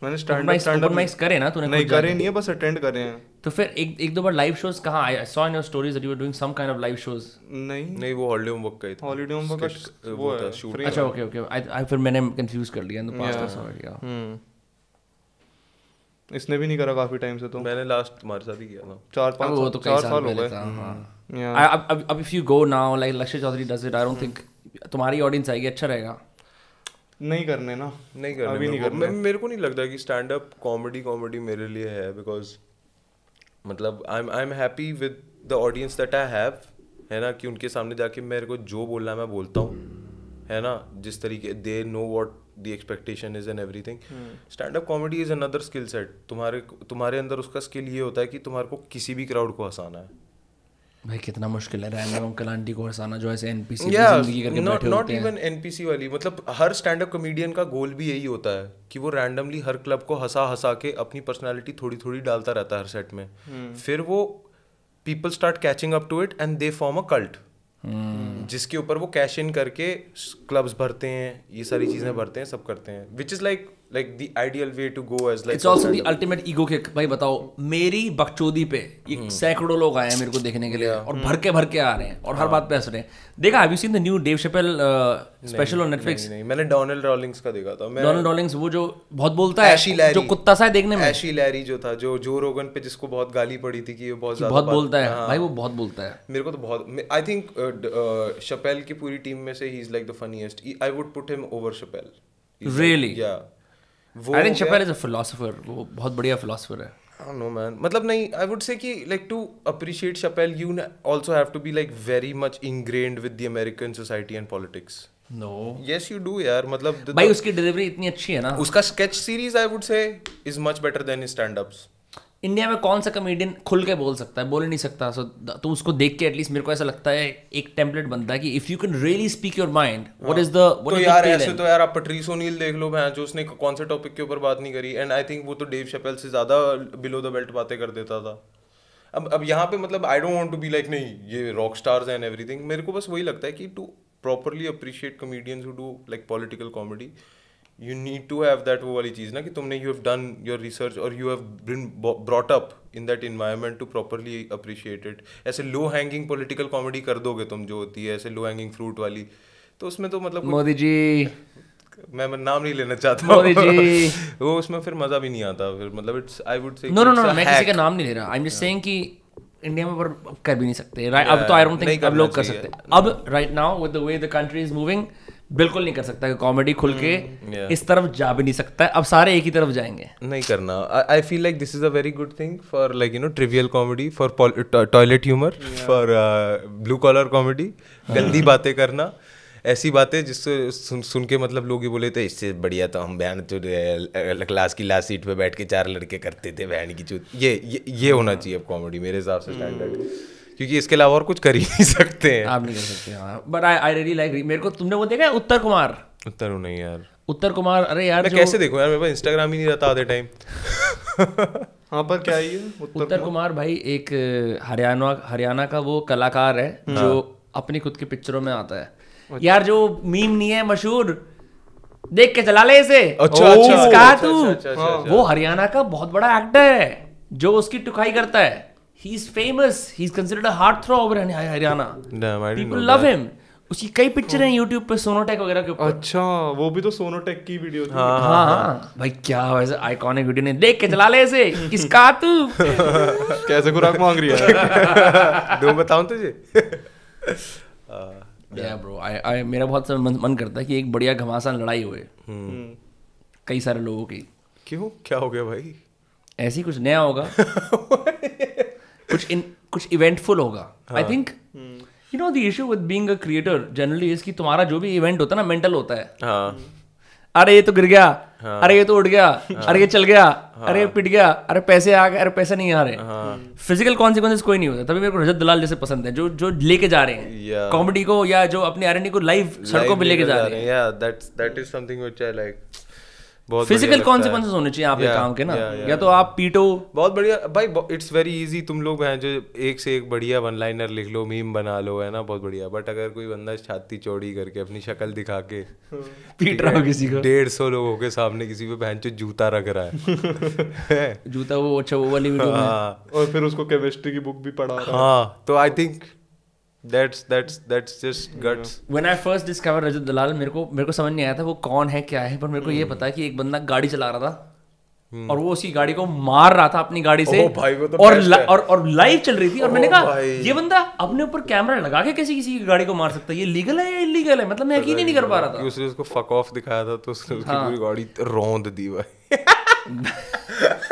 मैंने stand up stand up mics करे ना तूने नहीं करे नहीं है बस अटेंड करे हैं तो फिर एक एक दो बार लाइव शोज कहां I saw in your stories that you were doing some kind of live shows नहीं नहीं वो हॉलीडे होमवर्क का ही था हॉलीडे होमवर्क का वो था शूट अच्छा ओके ओके आई आई फिर मैंने कंफ्यूज कर लिया इन द पास्ट समझ हम्म इसने भी नहीं करा काफी टाइम से तो मैंने लास्ट तुम्हारे साथ ही किया था चार पांच वो तो चार साल हो गए हां हम्म। अब अब if you go now like Lakshya Chaudhary does it I don't think तुम्हारी ऑडियंस आएगी अच्छा रहेगा नहीं करने ना नहीं करने अभी नहीं करने मेरे को नहीं लगता कि स्टैंड अप कॉमेडी कॉमेडी मेरे लिए है बिकॉज मतलब I I am happy with the audience that I have है ना कि उनके सामने जाके मेरे को जो बोलना है मैं बोलता हूँ है ना जिस तरीके they know what the expectation is everything stand up comedy is another skill set तुम्हारे तुम्हारे अंदर उसका स्किल ये होता है कि तुम्हारे को किसी भी क्राउड को हंसाना है भाई कितना मुश्किल है रैंडम अंकल आंटी को हंसाना जो ऐसे एनपीसी yeah, जिंदगी करके not, बैठे नॉट इवन एनपीसी वाली मतलब हर स्टैंड अप कॉमेडियन का गोल भी यही होता है कि वो रैंडमली हर क्लब को हंसा हंसा के अपनी पर्सनालिटी थोड़ी थोड़ी डालता रहता है हर सेट में hmm. फिर वो people start catching up to it and they form a cult जिसके ऊपर वो कैश इन करके क्लब्स भरते हैं ये सारी चीज़ें भरते हैं सब करते हैं which is like like the ideal way to go as like it's also the ultimate ego kick भाई बताओ मेरी बकचोदी पे ये hmm. सैकड़ों लोग आए हैं मेरे को देखने के लिए और hmm. भर के भर के आ रहे हैं और हर हाँ. बात पे हंस रहे हैं देखा have you seen the new Dave Chappelle special on Netflix नहीं मैंने डोनाल्ड रॉलिंग्स का देखा था डोनाल्ड रॉलिंग्स वो जो बहुत बोलता है जो कुत्ता सा है देखने में एशी लैरी जो था जो जो रोगन पे जिसको बहुत गाली पड़ी थी कि ये बहुत ज्यादा बहुत बोलता है हाँ। भाई वो बहुत बोलता है मेरे को तो बहुत आई थिंक शपेल की पूरी टीम में से ही is like the funniest I would put him over Chappelle really yeah I think Chappelle is a philosopher वो बहुत बढ़िया फिलोसोफर है आई नो मैन मतलब नहीं आई वुड से कि like to appreciate Chappelle you also have to be like very much ingrained with the American society and politics no yes you do यार मतलब भाई उसकी डिलीवरी इतनी अच्छी है ना उसका sketch series I would say is much better than stand ups India में कौन सा कमेडियन खुल के बोल सकता है बोल नहीं सकता सो so, तो उसको देख के एटलीस्ट मेरे को ऐसा लगता है एक टेम्पलेट बनता है कि if you can really speak your mind what is the तो यार ऐसे तो यार आप पटरीस ओनील देख लो भैं जो उसने कौन से टॉपिक के ऊपर बात नहीं करी एंड आई थिंक वो तो डेव शपेल से ज्यादा बिलो द बेल्ट बातें कर देता था अब अब यहाँ पे मतलब I don't want to be like नहीं ये रॉक स्टार्स एंड एवरीथिंग मेरे को बस वही लगता है कि to properly appreciate comedians who do like political comedy you need to have that वो वाली चीज़ ना कि तुमने you have done your research और you have been brought up in that environment to properly appreciated ऐसे लो हैंगिंग पोलिटिकल कॉमेडी कर दोगे तुम जो होती है ऐसे लो हैंगिंग फ्रूट वाली तो उसमें तो मतलब मोदी जी मैं मैं नाम नहीं लेना चाहता मोदी जी वो उसमें फिर मज़ा भी नहीं आता फिर मतलब it's I would say no no no मैं किसी का नाम नहीं ले रहा आई एम जस्ट सेइंग कि इंडिया में पर कर भी नहीं सकते राइट अब तो आई डोंट थिंक अब लोग कर सकते अब right now with the way the country is moving बिल्कुल नहीं कर सकता कॉमेडी खुल के hmm, yeah. इस तरफ जा भी नहीं सकता अब सारे एक ही तरफ जाएंगे नहीं करना I feel like this is a very good thing for like you know trivial comedy for toilet humour for blue collar comedy गंदी hmm. बातें करना ऐसी बातें जिससे सुन सुन के मतलब लोग ही बोले थे तो इससे बढ़िया तो हम बहन तो क्लास की लास्ट सीट पे बैठ के चार लड़के करते थे बहन की चूत ये, ये होना hmm. चाहिए अब कॉमेडी मेरे हिसाब से स्टैंडर्ड क्योंकि इसके अलावा और कुछ कर ही नहीं सकते हैं आप नहीं कर सकते but I I really like मेरे को तुमने वो देखा है उत्तर कुमार उत्तर नहीं यार उत्तर कुमार अरे यार मैं कैसे देखो यार मेरे पास इंस्टाग्राम ही नहीं रहता आधे टाइम हाँ पर क्या ही है उत्तर, उत्तर कुमार भाई एक हरियाणा हरियाणा का वो कलाकार है हाँ। जो अपनी खुद की पिक्चरों में आता है अच्छा। यार जो मीम नहीं है मशहूर देख के चला ले इसे अच्छा अच्छा, अच्छा, अच्छा अच्छा, अच्छा, अच्छा, अच्छा, वो हरियाणा का बहुत बड़ा एक्टर है जो उसकी टुकाई करता है he's famous. He's considered a heartthrob over Haryana. Damn, I People love that. him. उसकी कई पिक्चर हैं YouTube पे सोनोटेक वगैरह के ऊपर अच्छा वो भी तो सोनोटेक की वीडियो थी हाँ हाँ, हाँ। भाई क्या वैसे आइकॉनिक वीडियो ने देख के चला ले इसे किसका तू कैसे खुराक मांग रही है दो बताऊं तुझे या ब्रो आई आई मेरा बहुत मन, मन करता है कि एक बढ़िया घमासान लड़ाई हुए हम्म। हम्म। कई सारे लोगों की क्यों क्या हो गया भाई ऐसी कुछ नया होगा कुछ इन कुछ इवेंटफुल होगा I think you know the issue with being a creator generally is कि तुम्हारा जो भी इवेंट होता है ना मेंटल होता है हाँ. अरे ये तो गिर गया हाँ. अरे ये तो उड़ गया हाँ. अरे ये चल गया अरे ये पिट गया अरे पैसे आ गए अरे पैसे नहीं आ रहे फिजिकल कॉन्सिक्वेंसेस कोई नहीं होता तभी मेरे को रजत दलाल जैसे पसंद है जो जो लेके जा रहे हैं कॉमेडी को या जो अपनी आरएनडी को लाइव सड़कों पर लेके जा रहे हैं या that's that is something which I like physical consequences होने चाहिए आपके काम के ना या, तो आप पीटो बहुत बढ़िया भाई इट्स वेरी इजी तुम लोग हैं जो एक से एक बढ़िया वन लाइनर लिख लो मीम बना लो है ना बहुत बढ़िया बट अगर कोई बंदा छाती चौड़ी करके अपनी शक्ल दिखा के पीट रहा हो किसी को डेढ़ सौ लोगों के सामने किसी पे बहन जूता रख रहा है जूता वो अच्छा वो वाली वीडियो में हाँ। और फिर उसको केमिस्ट्री की बुक भी पढ़ा हाँ तो I think that's that's that's just guts Yeah. when i first discovered Rajat Dalal, मेरे को मेरे को समझ नहीं आया था वो कौन है क्या है पर मेरे को hmm. ये पता है कि एक बंदा गाड़ी चला रहा था Hmm. और वो उसकी गाड़ी को मार रहा था अपनी गाड़ी से भाई वो तो और, ला, और और लाइव चल रही थी और मैंने कहा ये बंदा अपने ऊपर कैमरा लगा के कैसे किसी की गाड़ी को मार सकता है ये लीगल है या इलीगल है मतलब मैं यकीन ही नहीं कर पा रहा था उसने उसको फक ऑफ दिखाया था तो उसने उसकी हाँ। पूरी गाड़ी रोंद दी भाई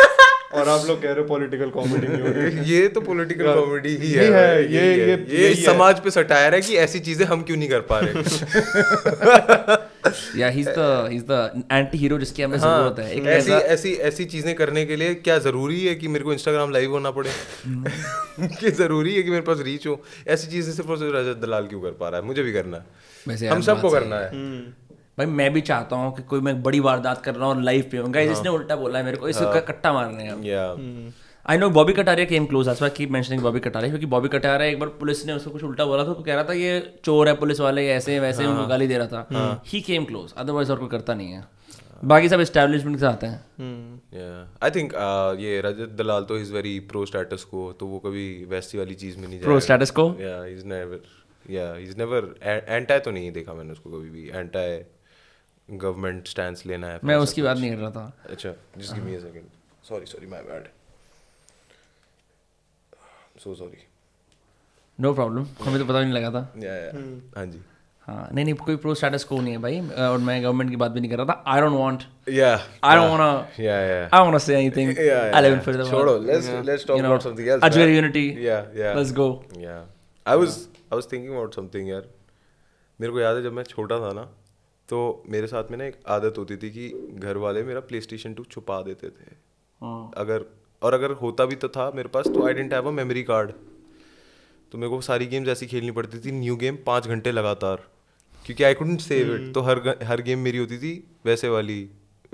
और आप लोग कह रहे हो पॉलिटिकल कॉमेडी ये तो पॉलिटिकल कॉमेडी हाँ। ही है, है ये ये, ये, ये, ये समाज पे सटायर है कि ऐसी चीजें हम क्यों नहीं कर पा रहे या he is the he is the anti hero जिसकी हमें हाँ, जरूरत है एक ऐसी ऐसी ऐसी चीजें करने के लिए क्या जरूरी है कि मेरे को इंस्टाग्राम लाइव होना पड़े कि जरूरी है कि मेरे पास रीच हो ऐसी चीजें सिर्फ और सिर्फ रजत दलाल क्यों कर पा रहा है मुझे भी करना है हम सबको करना है हम्म। भाई मैं भी चाहता हूँ कि कोई मैं बड़ी वारदात कर रहा हूँ लाइफ पे गाइस इसने हाँ। उल्टा बोला है मेरे को इसको हाँ। कट्टा मारने का I know Bobby Kataria came close आज की मेंशनिंग बॉबी कटारिया क्योंकि बॉबी कटारिया एक बार पुलिस ने उसको कुछ उल्टा बोला था तो कह रहा था ये चोर है पुलिस वाले ऐसे वैसे हाँ. उनको गाली दे रहा था ही केम क्लोज अदरवाइज और कोई करता नहीं है बाकी सब एस्टेब्लिशमेंट से आते हैं आई hmm. थिंक uh, ये रजत दलाल तो इज वेरी प्रो स्टेटस को तो वो कभी वैसी वाली चीज में नहीं pro status quo yeah is never yeah is never एंटाई तो नहीं देखा मैंने उसको कभी भी एंटाई गवर्नमेंट स्टैंड लेना है मैं उसकी बात नहीं कर रहा था अच्छा just give me a second sorry sorry my bad so sorry no problem हमें तो पता नहीं लगा था या या हां जी हाँ नहीं नहीं कोई प्रो स्टेटस को नहीं है भाई और मैं गवर्नमेंट की बात भी नहीं कर रहा था आई डोंट वांट या I don't want yeah yeah I don't want to say anything I live for the छोड़ो let's let's talk about something else Ajmer unity yeah yeah let's go yeah I was I was thinking about something यार मेरे को याद है जब मैं छोटा था ना तो मेरे साथ में ना एक आदत होती थी कि घर वाले मेरा प्ले स्टेशन टू छुपा देते थे हाँ। अगर और अगर होता भी तो था मेरे पास तो I didn't have a memory card तो मेरे को सारी गेम्स ऐसी खेलनी पड़ती थी न्यू गेम पाँच घंटे लगातार क्योंकि आई कुंट सेव इट तो हर हर गेम मेरी होती थी वैसे वाली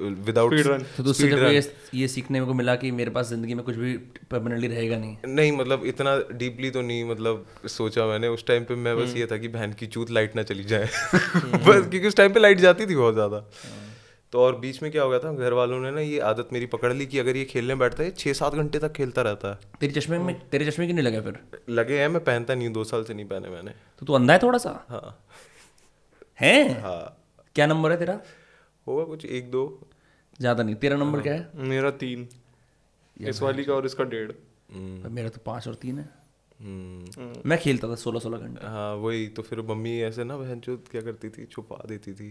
विदाउट तो दूसरे जब ये ये सीखने को मिला कि मेरे पास ज़िंदगी में कुछ भी परमानेंटली रहेगा नहीं नहीं मतलब इतना डीपली तो नहीं मतलब सोचा मैंने उस टाइम पे मैं बस हम्म। ये था कि बहन की चूत लाइट ना चली जाए हम्म। बस क्योंकि उस टाइम पे लाइट जाती थी बहुत ज़्यादा हम्म। तो और बीच में क्या हो गया था घर वालों ने ना ये आदत मेरी पकड़ ली कि अगर ये खेलने बैठता है छह सात घंटे तक खेलता रहता है तेरे चश्मे में तेरे चश्मे क्यों नहीं लगे फिर लगे हैं मैं पहनता नहीं दो साल से नहीं पहने मैंने तो तू अंधा है थोड़ा सा हाँ है हाँ क्या नंबर है तेरा होगा कुछ एक दो ज़्यादा नहीं तेरा नंबर हाँ। क्या है मेरा तीन इस वाली का और इसका डेढ़ हम्म। मेरा तो पांच और तीन है हम्म। हम्म। मैं खेलता था सोलह सोलह घंटे हाँ वही तो फिर मम्मी ऐसे ना बहन जो क्या करती थी छुपा देती थी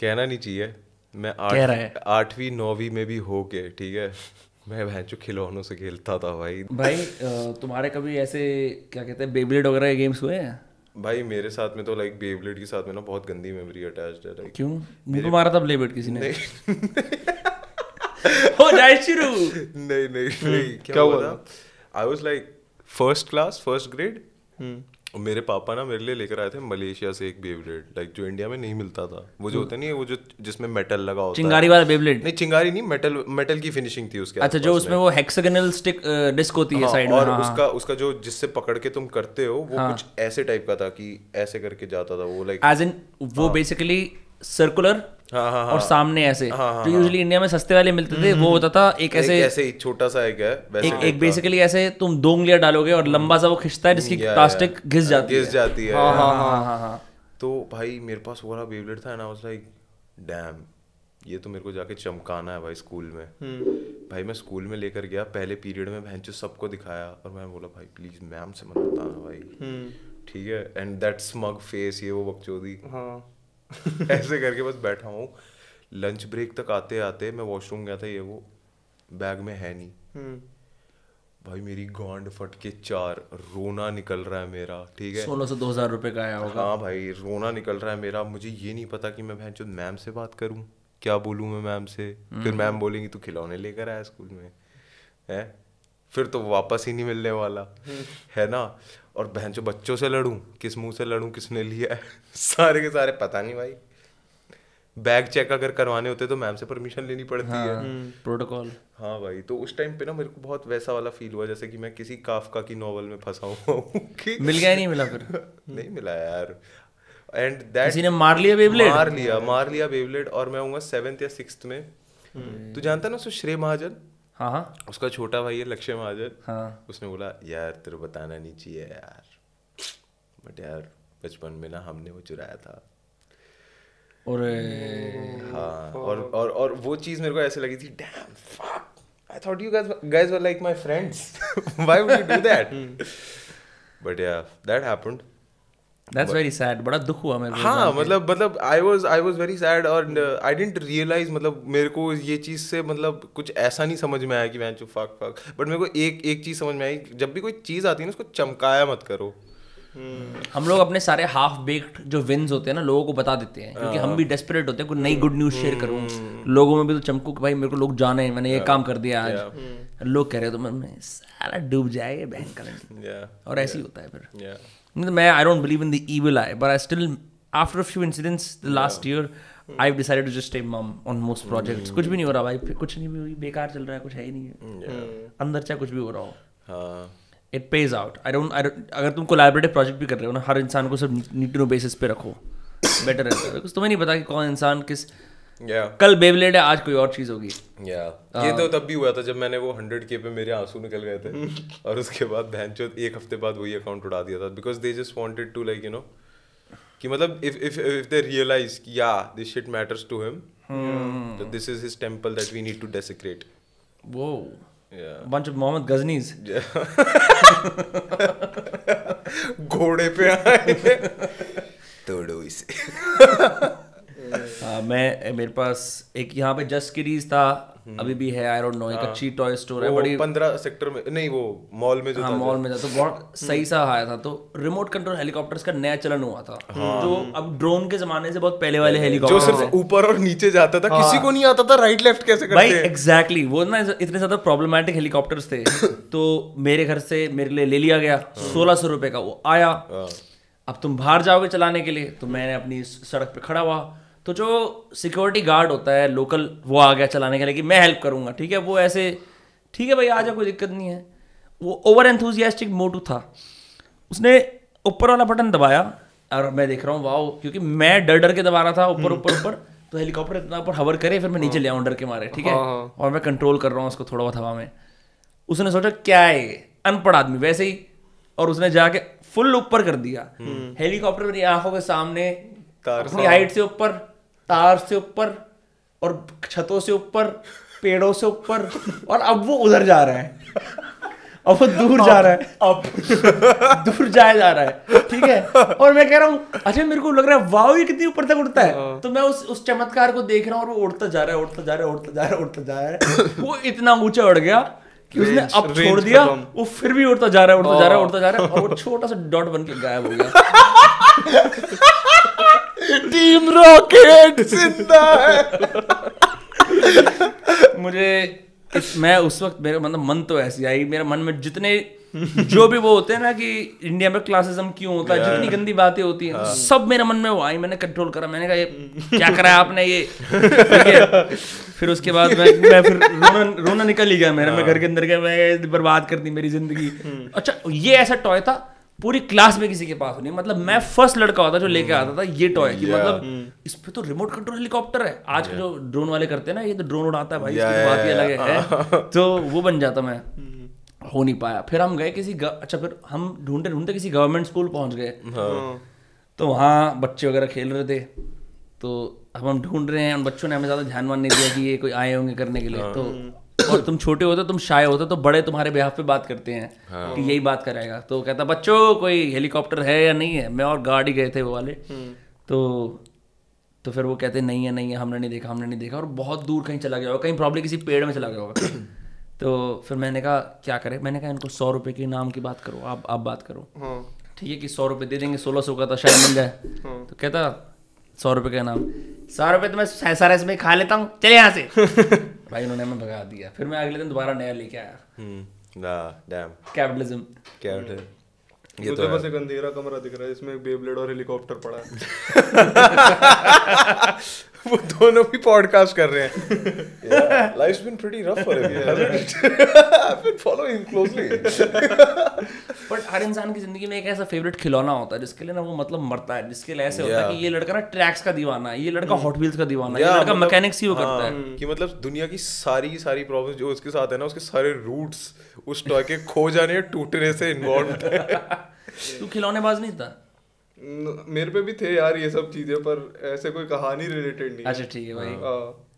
कहना नहीं चाहिए मैं आठ आठवीं नौवीं में भी हो के ठीक है मैं बहन जो खिलौनों से खेलता था भाई भाई तुम्हारे कभी ऐसे क्या कहते हैं बेबलेट वगैरह गेम्स हुए हैं भाई मेरे साथ में तो लाइक बेबलेट के साथ में ना बहुत गंदी मेमोरी अटैच्ड है लाइक क्यों मेरे मारा था ब्लेबलेट किसी ने हो जाए शुरू नहीं नहीं नहीं हम्म, क्या हुआ I was like first class first grade और मेरे पापा ना मेरे लिए लेकर आए थे मलेशिया से एक बेबलेट लाइक जो इंडिया में नहीं मिलता था वो जो हम्म। होता नहीं वो जो जिसमें मेटल लगा होता चिंगारी वाला बेबलेट नहीं चिंगारी नहीं मेटल मेटल की फिनिशिंग थी उसके अच्छा जो उसमें वो हेक्सागोनल स्टिक डिस्क होती है साइड हाँ, में और हाँ, हाँ। उसका उसका जो जिससे पकड़ के तुम करते हो वो कुछ ऐसे टाइप का था कि ऐसे करके जाता था वो लाइक एज इन वो बेसिकली सर्कुलर हाँ, हाँ हाँ और सामने ऐसे हाँ हाँ यूजली इंडिया हाँ। में सस्ते वाले मिलते थे हम्म, वो हम्म। होता था एक ऐसे ऐसे ही छोटा सा एक है वैसे एक, एक बेसिकली ऐसे तुम दो उंगलियां डालोगे और हम्म। लंबा सा वो खिंचता है जिसकी प्लास्टिक घिस हाँ, जाती है घिस जाती है हाँ हाँ हाँ हाँ तो भाई मेरे पास वो वाला बेबलेट था ना आई वाज लाइक डैम ये तो मेरे को जाके चमकाना है भाई स्कूल में भाई मैं स्कूल में लेकर गया पहले पीरियड में बहन सबको दिखाया और मैं बोला भाई प्लीज मैम से मत बताना भाई ठीक है एंड दैट स्मग फेस ये वो बकचोदी हाँ ऐसे करके बस बैठा हूँ लंच ब्रेक तक आते आते मैं वॉशरूम गया था ये वो बैग में है नहीं हम्म। भाई मेरी गांड फट के चार रोना निकल रहा है मेरा ठीक है सोलह सौ दो हजार रुपए का आया होगा हाँ भाई रोना निकल रहा है मेरा मुझे ये नहीं पता कि मैं बहन मैम से बात करूँ क्या बोलूँ मैं मैम से फिर हम्म। मैम बोलेंगी तू खिलौने लेकर आया स्कूल में है फिर तो वापस ही नहीं मिलने वाला हम्म। है ना और बहन जो बच्चों से लड़ूँ किस मुंह से लड़ूँ किसने लिया है सारे के सारे पता नहीं भाई बैग चेक अगर करवाने होते तो मैम से परमिशन लेनी पड़ती हाँ, है हम्म, प्रोटोकॉल हम्म, हाँ भाई तो उस टाइम पे ना मेरे को बहुत वैसा वाला फील हुआ जैसे कि मैं किसी काफका की नॉवल में फंसा हुआ मिल गया नहीं मिला फिर नहीं मिला यार एंड दैट किसी ने मार लिया बेबलेट मार लिया मार लिया बेबलेट और मैं हूँ सेवेंथ या सिक्स में तो जानता ना सो महाजन हाँ, हाँ उसका छोटा भाई है लक्ष्य महाजन हाँ उसने बोला यार तेरे बताना नहीं चाहिए यार बट यार बचपन में ना हमने वो चुराया था हाँ, और हाँ और और और वो चीज़ मेरे को ऐसे लगी थी damn fuck I thought you guys guys were like my friends why would you do that but yeah that happened That's very sad बड़ा दुख हुआ मेरे हाँ मतलब मतलब I was I was very sad और आई डिडंट रियलाइज मतलब मेरे को ये चीज़ से मतलब कुछ ऐसा नहीं समझ में आया कि मैं चुप फाक फाक But मेरे को एक एक चीज़ समझ में आई जब भी कोई चीज़ आती है ना उसको चमकाया मत करो हम्म। हम लोग अपने सारे हाफ बेक्ड जो विन्स होते हैं ना लोगों को बता देते हैं क्योंकि हम हाँ। भी डेस्परेट होते हैं कोई नई गुड न्यूज़ शेयर करूँ लोगों में भी तो चमकू कि भाई मेरे को लोग जाने मैंने ये हाँ। काम कर दिया आज हम्म। लोग कह रहे हो तो मैं सारा डूब जाए बहन करंट और ऐसे ही होता है फिर मैं I don't believe in the evil eye but I still after few incidents the last year I decided to just stay mum on most projects कुछ भी नहीं हो रहा भाई कुछ नहीं भी हुई बेकार चल रहा है कुछ है ही नहीं है hmm, hmm. अंदर चाहे कुछ भी हो रहा हो it pays out I don't I अगर तुम कोलैबोरेटिव प्रोजेक्ट भी कर रहे हो ना हर इंसान को सब नीट नो बेसिस पे रखो बेटर रहता है तुम्हें नहीं पता कि कौन इंसान किस yeah. कल बेबलेट है आज कोई और चीज होगी yeah. हाँ। ये तो तब भी हुआ था जब मैंने वो हंड्रेड के पे मेरे आंसू निकल गए थे और उसके बाद बहन एक हफ्ते बाद वही अकाउंट उड़ा दिया था because they just wanted to like you know कि मतलब if if if they realise yeah this shit matters to him तो this is his temple that we need to desecrate वो बंच ऑफ मोहम्मद गजनीज घोड़े पे आए तोड़ो इसे आ, uh, मैं मेरे पास एक यहाँ पे जस्ट किरीज था हम्म। अभी भी है आई डोंट नो एक हाँ। अच्छी टॉय स्टोर है बड़ी पंद्रह सेक्टर में नहीं वो मॉल में जो हाँ, मॉल में था तो बहुत हम्म। सही सा आया था तो रिमोट कंट्रोल हेलीकॉप्टर्स का नया चलन हुआ था हाँ। जो अब ड्रोन के जमाने से बहुत पहले वाले हेलीकॉप्टर जो सिर्फ ऊपर और नीचे जाता था किसी हाँ। को नहीं आता था राइट लेफ्ट कैसे करते भाई एग्जैक्टली वो ना इतने ज्यादा प्रॉब्लमेटिक हेलीकॉप्टर्स थे तो मेरे घर से मेरे लिए ले लिया गया सोलह रुपए का वो आया अब तुम बाहर जाओगे चलाने के लिए तो मैंने अपनी सड़क पे खड़ा हुआ तो जो सिक्योरिटी गार्ड होता है लोकल वो आ गया चलाने के लिए कि मैं हेल्प करूंगा ठीक है वो ऐसे ठीक है भाई आ जाओ कोई दिक्कत नहीं है वो ओवर एंथुजियास्टिक मोटू था उसने ऊपर वाला बटन दबाया और मैं देख रहा हूँ वाह क्योंकि मैं डर डर के दबा रहा था ऊपर हम्म। ऊपर ऊपर तो हेलीकॉप्टर इतना ऊपर हवर करे फिर मैं नीचे ले आऊँ डर के मारे ठीक है हाँ, हाँ। और मैं कंट्रोल कर रहा हूँ उसको थोड़ा बहुत हवा में उसने सोचा क्या है अनपढ़ आदमी वैसे ही और उसने जाके फुल ऊपर कर दिया हेलीकॉप्टर हम्म। मेरी आंखों के सामने अपनी हाइट से ऊपर तार से ऊपर और छतों से ऊपर पेड़ों से ऊपर और अब वो उधर जा रहा है अब वो दूर जा रहा है अब दूर जाए जा रहा है ठीक है और मैं कह रहा हूँ अच्छा मेरे को लग रहा है वाव ये कितनी ऊपर तक उड़ता है हाँ। तो मैं उस उस चमत्कार को देख रहा हूँ और वो उड़ता जा रहा है उड़ता जा रहा है उड़ता जा रहा है उड़ता जा रहा है वो इतना ऊंचा उड़ गया कि उसने अब छोड़ दिया वो फिर भी उड़ता जा रहा है उड़ता जा रहा है उड़ता जा रहा है और वो हाँ। छोटा सा डॉट बन के गायब हो गया टीम रॉकेट जिंदा है मुझे इस, मैं उस वक्त मेरे मतलब मन तो ऐसी आई मेरे मन में जितने जो भी वो होते हैं ना कि इंडिया में क्लासिज्म क्यों होता है yeah. जितनी गंदी बातें होती हैं yeah. हाँ। सब मेरे मन में वो आई मैंने कंट्रोल करा मैंने कहा ये क्या करा आपने ये फिर उसके बाद मैं मैं फिर रोना रोना निकल ही गया मेरा मैं हाँ। घर के अंदर गया मैं बर्बाद कर दी मेरी जिंदगी हम्म। अच्छा ये ऐसा टॉय था पूरी क्लास में किसी के पास नहीं मतलब मैं फर्स्ट हम्म। लड़का होता जो लेके हम्म। आता था ये टॉय की yeah. मतलब हम्म। इस पे तो रिमोट कंट्रोल हेलीकॉप्टर है आज yeah. के जो ड्रोन वाले करते हैं ना ये तो ड्रोन उड़ाता है भाई तो yeah, इसकी बात ही अलग है तो वो बन जाता मैं हो नहीं पाया फिर हम गए किसी अच्छा फिर हम ढूंढते ढूंढते किसी गवर्नमेंट स्कूल पहुंच गए हाँ। तो वहाँ बच्चे वगैरह खेल रहे थे तो अब हम ढूंढ रहे हैं उन बच्चों ने हमें ज़्यादा ध्यान वान नहीं दिया कि ये कोई आए होंगे करने के लिए हाँ। तो और तुम छोटे होते तुम शाये होते तो बड़े तुम्हारे बिहाफ पे बात करते हैं हाँ। कि यही बात कराएगा तो कहता बच्चों कोई हेलीकॉप्टर है या नहीं है मैं और गाड़ी गए थे वो वाले हम्म। तो तो फिर वो कहते नहीं है नहीं है हमने नहीं देखा हमने नहीं देखा और बहुत दूर कहीं चला गया होगा कहीं प्रॉब्लम किसी पेड़ में चला गया होगा तो फिर मैंने कहा क्या करें मैंने कहा इनको सौ रुपये के नाम की बात करो आप आप बात करो हाँ। ठीक है कि सौ रुपये दे देंगे सोलह सौ का था तो शायद मिल जाए हाँ। तो कहता सौ रुपये का नाम सौ रुपये तो मैं सारा इसमें खा लेता हूँ चले यहाँ से भाई उन्होंने हमें भगा दिया फिर मैं अगले दिन दोबारा नया लेके आया ना डैम कैपिटलिज्म कैपिटल ये तो बस एक अंधेरा कमरा दिख रहा है जिसमें बेब्लेड और हेलीकॉप्टर पड़ा है वो दोनों भी पॉडकास्ट कर रहे हैं life been pretty rough for him follow him closely but हर इंसान की जिंदगी में एक ऐसा फेवरेट खिलौना होता है जिसके लिए ना वो मतलब मरता है जिसके लिए ऐसे yeah. होता है कि ये लड़का ना ट्रैक्स का दीवाना है ये लड़का हॉट hmm. व्हील्स का दीवाना है yeah, ये लड़का मतलब, मैकेनिक्स ही वो हाँ, करता है हाँ, कि मतलब दुनिया की सारी सारी प्रॉब्लम्स जो उसके साथ है ना उसके सारे रूट्स उस टॉय के खो जाने टूटने से इन्वॉल्व है तू खिलौनेबाज नहीं था मेरे पे भी थे यार ये सब चीजें पर ऐसे कोई कहानी रिलेटेड नहीं अच्छा ठीक है भाई हाँ।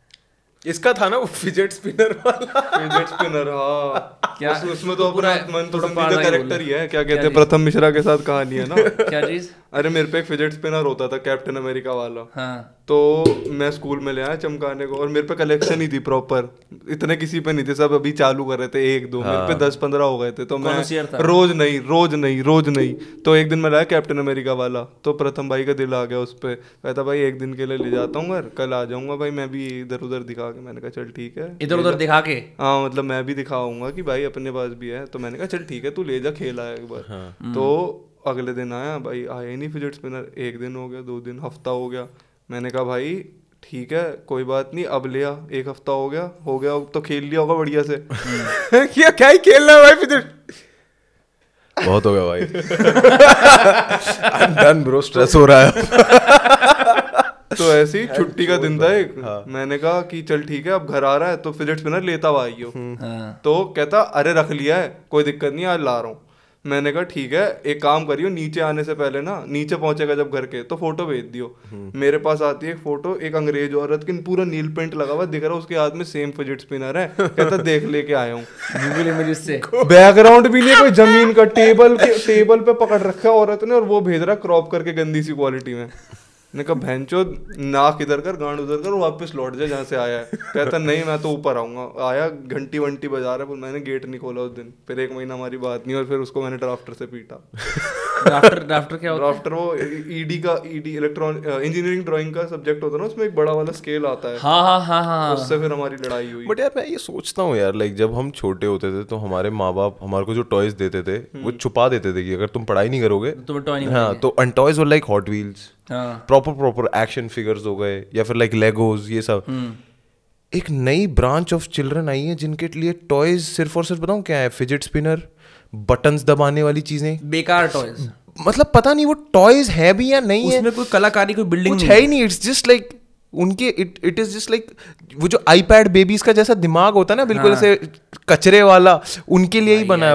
इसका था ना वो फिजेट स्पिनर वाला फिजेट स्पिनर हाँ क्या उस, उसमें तो, तो अपना मन पसंदीदा कैरेक्टर ही है क्या कहते हैं प्रथम मिश्रा के साथ कहानी है ना क्या चीज अरे मेरे पे एक फिजेट स्पिनर होता था कैप्टन अमेरिका वाला हाँ तो मैं स्कूल में ले आया चमकाने को और मेरे पे कलेक्शन ही थी प्रॉपर इतने किसी पे नहीं थे सब अभी चालू कर रहे थे एक दो हाँ। मेरे पे हाँ। दस पंद्रह हो गए थे तो मैं रोज नहीं रोज नहीं रोज नहीं तो एक दिन मैं लाया कैप्टन अमेरिका वाला तो प्रथम भाई का दिल आ गया उस पर कहता भाई एक दिन के लिए ले जाता हूँ घर कल आ जाऊंगा भाई मैं भी इधर उधर दिखा के मैंने कहा चल ठीक है इधर उधर दिखा के हाँ मतलब मैं भी दिखाऊंगा कि भाई अपने पास भी है तो मैंने कहा चल ठीक है तू ले जा खेल आया एक बार हाँ। तो हम्म। अगले दिन आया भाई आया नहीं फिजिट स्पिनर एक दिन हो गया दो दिन हफ्ता हो गया मैंने कहा भाई ठीक है कोई बात नहीं अब लिया एक हफ्ता हो गया हो गया तो खेल लिया होगा बढ़िया से क्या क्या ही खेलना है भाई फिजिट बहुत हो गया भाई डन ब्रो स्ट्रेस हो रहा है तो ऐसे ही छुट्टी का दिन था हाँ। एक हाँ। मैंने कहा कि चल ठीक है अब घर आ रहा है तो फिजिट स्पिनर लेता हुआ आइयो हम्म। हाँ। तो कहता अरे रख लिया है कोई दिक्कत नहीं आज ला रहा हूँ मैंने कहा ठीक है एक काम करियो नीचे आने से पहले ना नीचे पहुंचेगा जब घर के तो फोटो भेज दियो हम्म। मेरे पास आती है एक फोटो एक अंग्रेज औरत की पूरा नील पेंट लगा हुआ दिख रहा है उसके हाथ में सेम फिजिट स्पिनर है कहता देख लेके आया हूँ बैकग्राउंड भी नहीं कोई जमीन का टेबल टेबल पे पकड़ रखा है औरत ने और वो भेज रहा क्रॉप करके गंदी सी क्वालिटी में ने कहा चो नाक इधर कर गांड उधर कर वापस लौट जाए जहाँ से आया है कहता नहीं मैं तो ऊपर आऊँगा आया घंटी वंटी बजा रहा है मैंने गेट नहीं खोला उस दिन फिर एक महीना हमारी बात नहीं और फिर उसको मैंने ड्राफ्टर से पीटा ड्राफ्टर ड्राफ्टर क्या होता है ड्राफ्टर वो ईडी e- e का ईडी इलेक्ट्रॉन इंजीनियरिंग ड्राइंग का सब्जेक्ट होता है ना उसमें एक बड़ा वाला स्केल आता है हाँ हाँ हाँ हाँ उससे फिर हमारी लड़ाई हुई बट यार मैं ये सोचता हूँ यार लाइक जब हम छोटे होते थे तो हमारे माँ बाप हमारे को जो टॉयज देते थे हम्म। वो छुपा देते थे कि अगर तुम पढ़ाई नहीं करोगे तो टॉय नहीं हाँ तो अनटॉयज और like Hot Wheels proper proper action figures हो गए या फिर लाइक लेगोज ये सब हम्म। एक नई ब्रांच ऑफ चिल्ड्रन आई है जिनके लिए टॉयज सिर्फ और सिर्फ बताऊँ क्या है फिजिट स्पिनर बटन्स दबाने वाली चीजें बेकार टॉयज मतलब पता नहीं वो टॉयज है भी या नहीं उसमें है कोई कलाकारी कोई बिल्डिंग कुछ नहीं है ही नहीं इट्स जस्ट लाइक उनके it it is just like वो जो आईपैड बेबीज का जैसा दिमाग होता है ना बिल्कुल हाँ। ऐसे हाँ. कचरे वाला उनके लिए ही बना है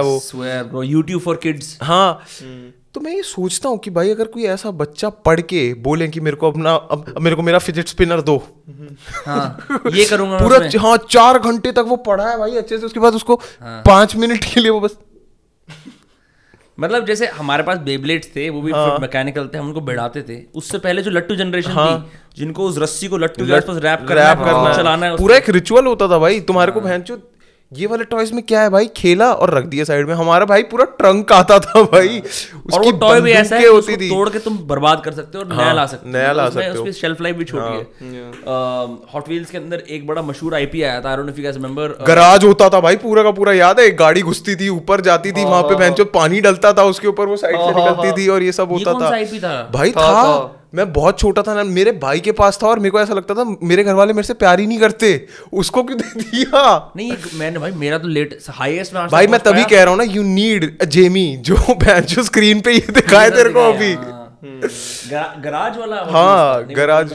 वो यूट्यूब फॉर किड्स हाँ हम्म। तो मैं ये सोचता हूँ कि भाई अगर कोई ऐसा बच्चा पढ़ के बोले कि मेरे को अपना अब मेरे को मेरा फिजिट स्पिनर दो हम्म। हाँ, ये करूंगा पूरा हाँ चार घंटे तक वो पढ़ा है भाई अच्छे से उसके बाद उसको हाँ, पांच मिनट के लिए वो बस मतलब जैसे हमारे पास बेबलेट्स थे वो भी हाँ। मैकेनिकल थे हम उनको भिड़ाते थे उससे पहले जो लट्टू जनरेशन हाँ। थी जिनको उस रस्सी को लट्टू के आसपास रैप करना, करना, करना चलाना है पूरा एक रिचुअल होता था भाई तुम्हारे हाँ। को बहन ये वाले टॉयज में क्या है भाई खेला और रख दिया साइड में हमारा भाई पूरा ट्रंक आता था भाई हाँ। और वो टॉय भी ऐसा है होती थी तोड़ के तुम बर्बाद कर सकते हो और नया हाँ, ला सकते हो नया ला सकते हो उसकी शेल्फ लाइफ भी छोटी हाँ। है हॉट व्हील्स के अंदर एक बड़ा मशहूर आईपी आया था I don't know if you guys remember garage होता था भाई पूरा का पूरा याद है एक गाड़ी घुसती थी ऊपर जाती थी वहां पे बेंचो पानी डलता था उसके ऊपर वो साइड से निकलती थी और ये सब होता था भाई था मैं बहुत छोटा था ना मेरे भाई के पास था और मेरे को ऐसा लगता था मेरे घर वाले मेरे से प्यार ही नहीं करते उसको क्यों दे दिया नहीं मैंने भाई मेरा तो लेट हाईएस्ट में भाई मैं तभी कह रहा हूँ ना यू नीड जेमी जो जो स्क्रीन पे ये दिखाए तेरे को अभी हाँ, हम्म, गराज वाला हाँ गराज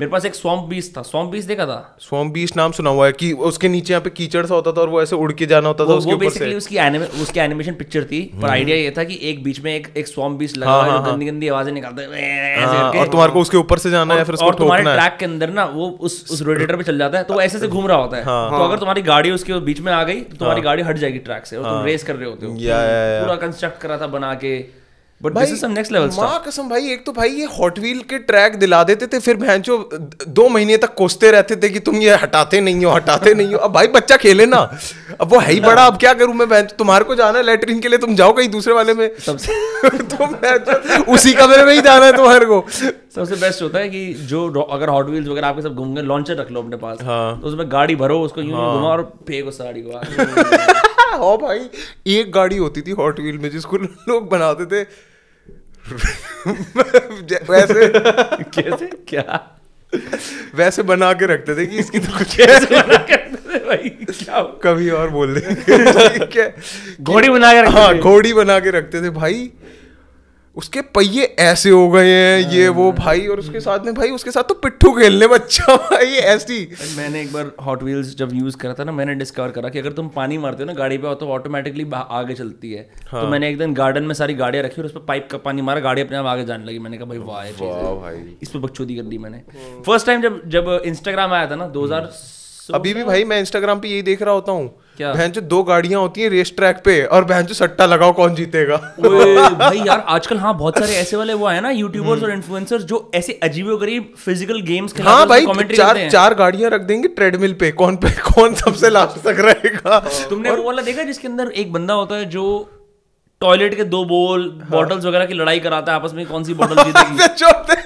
मेरे पास एक स्वाम्प बीस था स्वाम्प बीस देखा था स्वाम्प बीस नाम सुना हुआ है कि उसके नीचे यहाँ पे कीचड़ सा होता था और वो ऐसे उड़ के जाना होता था वो बेसिकली उसकी एनिमे उसकी एनिमेशन पिक्चर थी पर आइडिया हम्म। ये था कि एक बीच में एक एक स्वाम्प बीस लगा हाँ, हुआ है हाँ, हाँ। गंदी गंदी आवाजें निकालते है और तुम्हारे को उसके ऊपर से जाना है फिर उसको तुम्हारे ट्रैक के अंदर ना वो उस उस रोटेटर पे चल जाता है तो ऐसे से घूम रहा होता है तो अगर तुम्हारी गाड़ी उसके बीच में आ गई तो तुम्हारी गाड़ी हट जाएगी ट्रैक से और तुम रेस कर रहे होते हो पूरा कंस्ट्रक्ट करा था बना के तो दो महीने तक कोसते रहते थे कि तुम ये हटाते नहीं हो हटाते नहीं हो अब भाई बच्चा खेले ना अब वो है ही बड़ा अब क्या करूं मैं तुम्हारे को जाना है लेटरिन के लिए तुम जाओ कहीं दूसरे वाले में सबसे तो तो उसी कमरे में ही जाना है तुम्हारे को सबसे बेस्ट होता है कि जो अगर हॉट व्हील्स वगैरह आपके सब घूम गए लॉन्चर रख लो अपने पास हाँ। तो उसमें गाड़ी भरो उसको यूं हाँ। घुमा और फेंको को हाँ भाई एक गाड़ी होती थी हॉट व्हील में जिसको लोग बनाते थे वैसे कैसे क्या वैसे बना के रखते थे कि इसकी तो कुछ कैसे बना के रखते थे भाई क्या कभी और बोल दे घोड़ी बना के हाँ घोड़ी बना के रखते थे भाई उसके पहिए ऐसे हो गए हैं ये वो हम्म। भाई और उसके साथ में भाई उसके साथ तो पिट्ठू खेलने बच्चा भाई ऐसी मैंने एक बार हॉट व्हील्स जब यूज करा था ना मैंने डिस्कवर करा कि अगर तुम पानी मारते हो ना गाड़ी पे तो ऑटोमेटिकली आगे चलती है तो हाँ। तो मैंने एक दिन गार्डन में सारी गाड़ियां रखी और उस पर पाइप का पानी मारा गाड़ी अपने आप आगे जाने लगी मैंने कहा भाई वाह इस पर बकचोदी कर दी मैंने फर्स्ट टाइम हम्म। जब जब इंस्टाग्राम आया था ना दो हम्म। अभी भी भाई मैं इंस्टाग्राम पे यही देख रहा होता हूँ क्या दो गाड़ियां होती हैं रेस ट्रैक पे और बहन सट्टा लगाओ कौन जीतेगा भाई यार आजकल हाँ बहुत सारे ऐसे वाले वो है ना यूट्यूबर्स हम्म। और इन्फ्लुएंसर्स जो ऐसे अजीब गरीब फिजिकल गेम्स हाँ भाई चार चार गाड़ियां रख देंगे ट्रेडमिल पे कौन पे कौन सबसे लास्ट तक रहेगा तुमने वो वाला देखा जिसके अंदर एक बंदा होता है जो टॉयलेट के दो बोल बॉटल्स हाँ। वगैरह की लड़ाई कराता है आपस में कौन सी बॉटल जीतेगी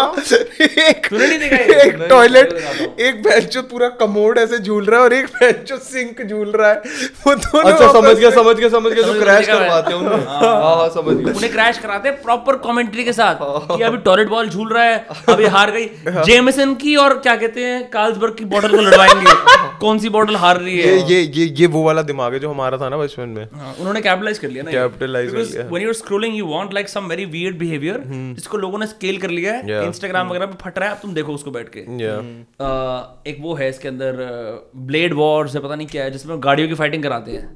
एक एक टॉयलेट एक बेंचो पूरा कमोड ऐसे झूल रहा है और एक बेंचो सिंक झूल रहा है वो दोनों अच्छा समझ गया समझ गया समझ गया जो क्रैश करवाते हैं उन्हें हां हां हाँ, समझ गया उन्हें क्रैश कराते हैं प्रॉपर कमेंट्री के साथ हाँ। कि अभी टॉयलेट बॉल झूल रहा है अभी हार गई जेमसन हाँ। की और क्या कहते हैं कार्ल्सबर्ग की बॉटल को लड़वाएंगे कौन सी बॉटल हार रही है ये ये ये वो वाला दिमाग है जो हमारा था ना बचपन में उन्होंने कैपिटलाइज कर लिया ना कैपिटलाइज कर लिया when you are scrolling you want like some very weird behaviour जिसको लोगों ने स्केल कर लिया है इंस्टाग्राम वगैरह पे फट रहा है आप तुम देखो उसको बैठ के hmm. uh, एक वो है इसके अंदर ब्लेड uh, वॉर्स है पता नहीं क्या है जिसमें गाड़ियों की फाइटिंग कराते हैं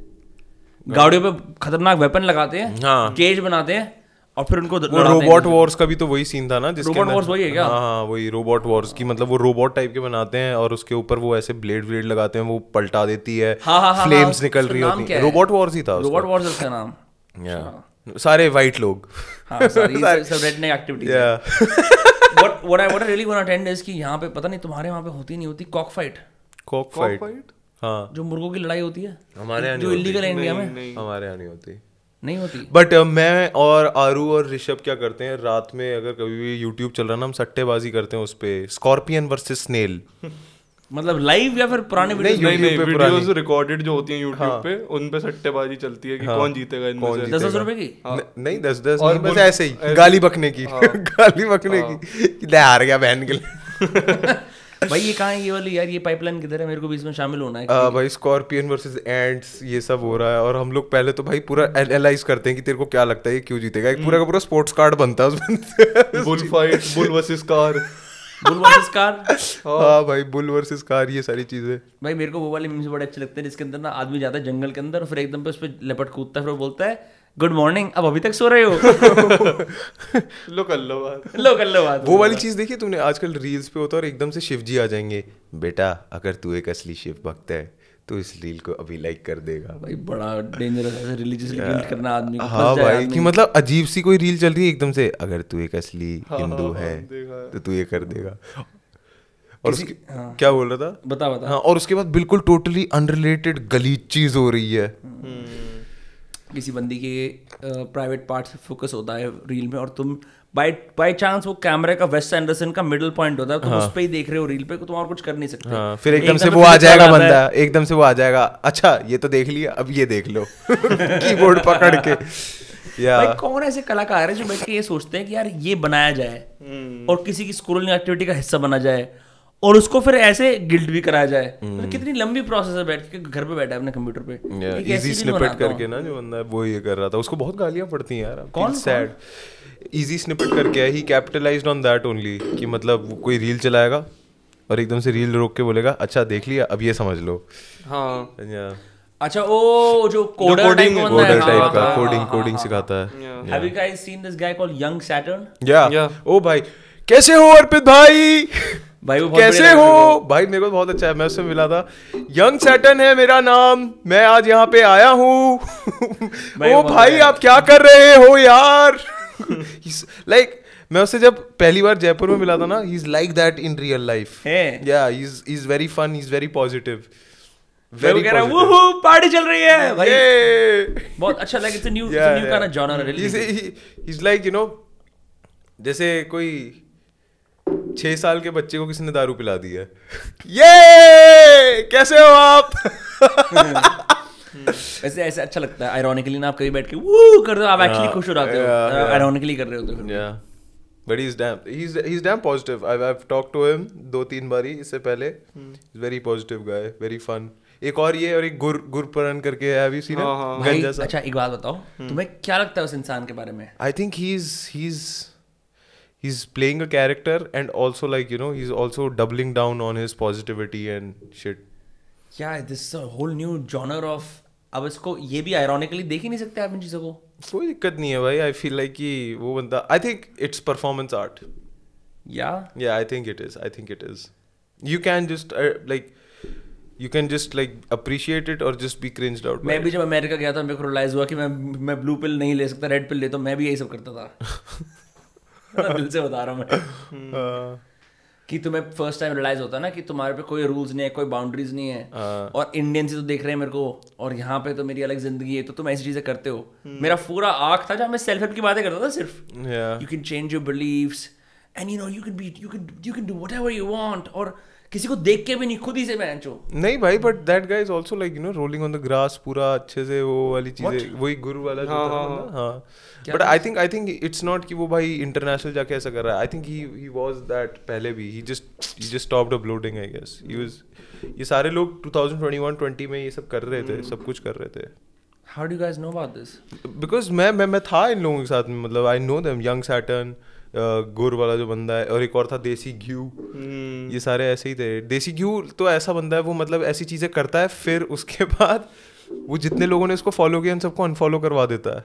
गाड़ियों पे खतरनाक वेपन लगाते हैं केज हाँ। बनाते हैं और फिर उनको वो रोबोट वॉर्स का भी तो वही सीन था ना जिसके रोबोट वॉर्स वही है क्या हाँ, हाँ वही रोबोट वॉर्स की मतलब वो रोबोट टाइप के बनाते हैं और उसके ऊपर वो ऐसे ब्लेड ब्लेड लगाते हैं वो पलटा देती है हाँ, हाँ, फ्लेम्स हाँ, हाँ, निकल रही होती है रोबोट वॉर्स ही था रोबोट वॉर्स का नाम अच्छा। सारे वाइट लोग यहाँ पे पता नहीं तुम्हारे वहाँ पे होती नहीं होती कॉक फाइट कॉक फाइट हाँ जो मुर्गों की लड़ाई होती है हमारे जो इलीगल है इंडिया में हमारे यहाँ नहीं होती नहीं होती बट uh, मैं और आरू और ऋषभ क्या करते हैं रात में अगर कभी भी यूट्यूब चल रहा ना हम सट्टेबाजी करते हैं उस पर स्कॉर्पियन वर्सेस स्नेल मतलब लाइव या फिर पुराने वीडियोस रिकॉर्डेड जो होती हैं यूट्यूब हाँ। पे उन पे सट्टेबाजी चलती है कि हाँ। कौन जीतेगा इनमें से दस दस रुपए की हाँ। नहीं दस दस और बस ऐसे ही गाली बकने की हाँ। गाली बकने हाँ। की ले हार गया बहन के लिए भाई ये कहाँ ये वाली यार ये पाइपलाइन किधर है मेरे को भी इसमें शामिल होना है आ, भाई स्कॉर्पियन वर्सेस एंट्स ये सब हो रहा है और हम लोग पहले तो भाई पूरा एनालाइज करते हैं कि तेरे को क्या लगता है ये क्यों जीतेगा एक पूरा का हम्म। पूरा स्पोर्ट्स कार्ड बनता है उसमें bull fight bull versus car bull versus car हां भाई बुल वर्सेस कार ये सारी चीजें भाई मेरे को वो वाले मीम्स बड़े अच्छे लगते हैं जिसके अंदर ना आदमी जाता है जंगल के अंदर और फिर एकदम पे उस पे लपट कूदता है फिर वो बोलता है गुड मॉर्निंग अब अभी तक सो रहे हो लो कर लो बात लो कर लो बात वो वाली चीज देखी तुमने आजकल रील्स पे होता है और एकदम से शिव जी आ जाएंगे बेटा अगर तू एक असली शिव भक्त है तो इस रील को अभी लाइक कर देगा भाई बड़ा डेंजरस है रिलीजियसली गिल्ट करना आदमी को हाँ भाई कि मतलब अजीब सी कोई रील चल रही है एकदम से अगर तू एक असली हाँ, हाँ, हिंदू हाँ, है तो तू ये कर देगा और उसके हाँ। क्या बोल रहा था बता बता हाँ और उसके बाद बिल्कुल टोटली अनरिलेटेड गली चीज हो रही है हम्म। किसी बंदी के प्राइवेट पार्ट फोकस होता है रील में और तुम बाई चांस वो कैमरे का वेस्ट एंडरसन का मिडिल पॉइंट होता है तो हाँ. उस पे ही देख रहे हो रील पे तो तुम और कुछ कर नहीं सकते हाँ. फिर एकदम एक से वो आ जाएगा बंदा एकदम से वो आ जाएगा अच्छा ये तो देख लिया अब ये देख लो कीबोर्ड पकड़ के Yeah. भाई कौन ऐसे कलाकार है जो बैठ के ये सोचते हैं कि यार ये बनाया जाए हम्म। और किसी की स्क्रोलिंग एक्टिविटी का हिस्सा बना जाए और उसको फिर ऐसे गिल्ड भी कराया जाए तो कितनी लंबी प्रोसेस है बैठ के घर पे बैठा है अपने कंप्यूटर पे इजी स्निपेट करके ना जो बंदा वो ये कर रहा था उसको बहुत गालियां पड़ती हैं यार कौन सैड इजी स्निपेट करके आया ही कैपिटलाइज्ड ऑन दैट ओनली कि मतलब वो कोई रील चलाएगा और एकदम से रील रोक के बोलेगा अच्छा देख लिया अब ये समझ लो हाँ yeah. अच्छा ओ जो कोडर कोडिंग कोडर टाइप का कोडिंग हाँ, कोडिंग हाँ, हाँ, सिखाता है have you guys seen this guy called Young Saturn या ओ भाई कैसे हो अर्पित भाई भाई वो कैसे हो भाई मेरे को तो बहुत अच्छा है मैं उससे मिला था यंग सैटन है मेरा नाम मैं आज यहाँ पे आया हूँ ओ भाई आप क्या कर रहे हो यार लाइक मैं उससे जब पहली बार जयपुर में मिला था ना he is like that in real life yeah he is is very fun is very positive party चल रही है भाई बहुत अच्छा like it's a new new kind of genre really he is like you know जैसे कोई छह साल के बच्चे को किसी ने दारू पिला दी है ये कैसे हो आप वैसे hmm. ऐसे अच्छा लगता है आयरोनिकली ना आप कभी बैठ के वो कर दो आप एक्चुअली खुश हो जाते हो आयरोनिकली कर रहे होते हो but he is damn he is he is damn positive I have talk to him दो तीन बारी इससे पहले is very positive guy very fun एक और ये और एक गुर गुरपरन करके है अभी सीन गंजा अच्छा एक बात बताओ hmm. तुम्हें क्या लगता है उस इंसान के बारे में I think he is he is he is playing a character and also like you know he is also doubling down on his positivity and shit yeah this a whole new genre of अब इसको ये भी ironically देख ही नहीं सकते आप इन चीज़ों को कोई दिक्कत नहीं है भाई आई फील लाइक कि वो बंदा I think it's performance art yeah yeah I think it is I think it is you can just like you can just like appreciate it और जस्ट बी क्रिंज्ड आउट मैं भी जब America गया था मेरे को रियलाइज हुआ कि मैं मैं ब्लू पिल नहीं ले सकता रेड पिल ले तो मैं भी यही सब करता था दिल से बता रहा हूँ मैं हाँ। कि तुम्हें फर्स्ट टाइम रियलाइज होता है ना कि तुम्हारे पे कोई रूल्स नहीं है कोई बाउंड्रीज नहीं है uh, और इंडियन से तो देख रहे हैं मेरे को और यहाँ पे तो मेरी अलग जिंदगी है तो तुम ऐसी चीजें करते हो hmm. मेरा पूरा आर्क था जहाँ मैं सेल्फ हेल्प की बातें करता था सिर्फ you can change your beliefs and you know you can be you can you can do whatever you want और किसी को देख के भी नहीं खुद ही से मैं नहीं भाई but that guys also like you know rolling on the grass पूरा अच्छे से वो वाली चीजें वही गुरु वाला हाँ, जो था हाँ but I think I think it's not कि वो भाई इंटरनेशनल जाके ऐसा कर रहा है I think he was that पहले भी he just he just stopped uploading I guess he was ये सारे लोग 2021 20 में ये सब कर रहे थे hmm. सब कुछ कर रहे थे how do guys know about this because मैं मैं मैं था इन लोगों के साथ में मतलब I know them Young Saturn गुर वाला जो बंदा है और एक और था देसी घ्यू hmm. ये सारे ऐसे ही थे देसी घ्यू तो ऐसा बंदा है वो मतलब ऐसी चीज़ें करता है फिर उसके बाद वो जितने लोगों ने उसको फॉलो किया उन सबको अनफॉलो करवा देता है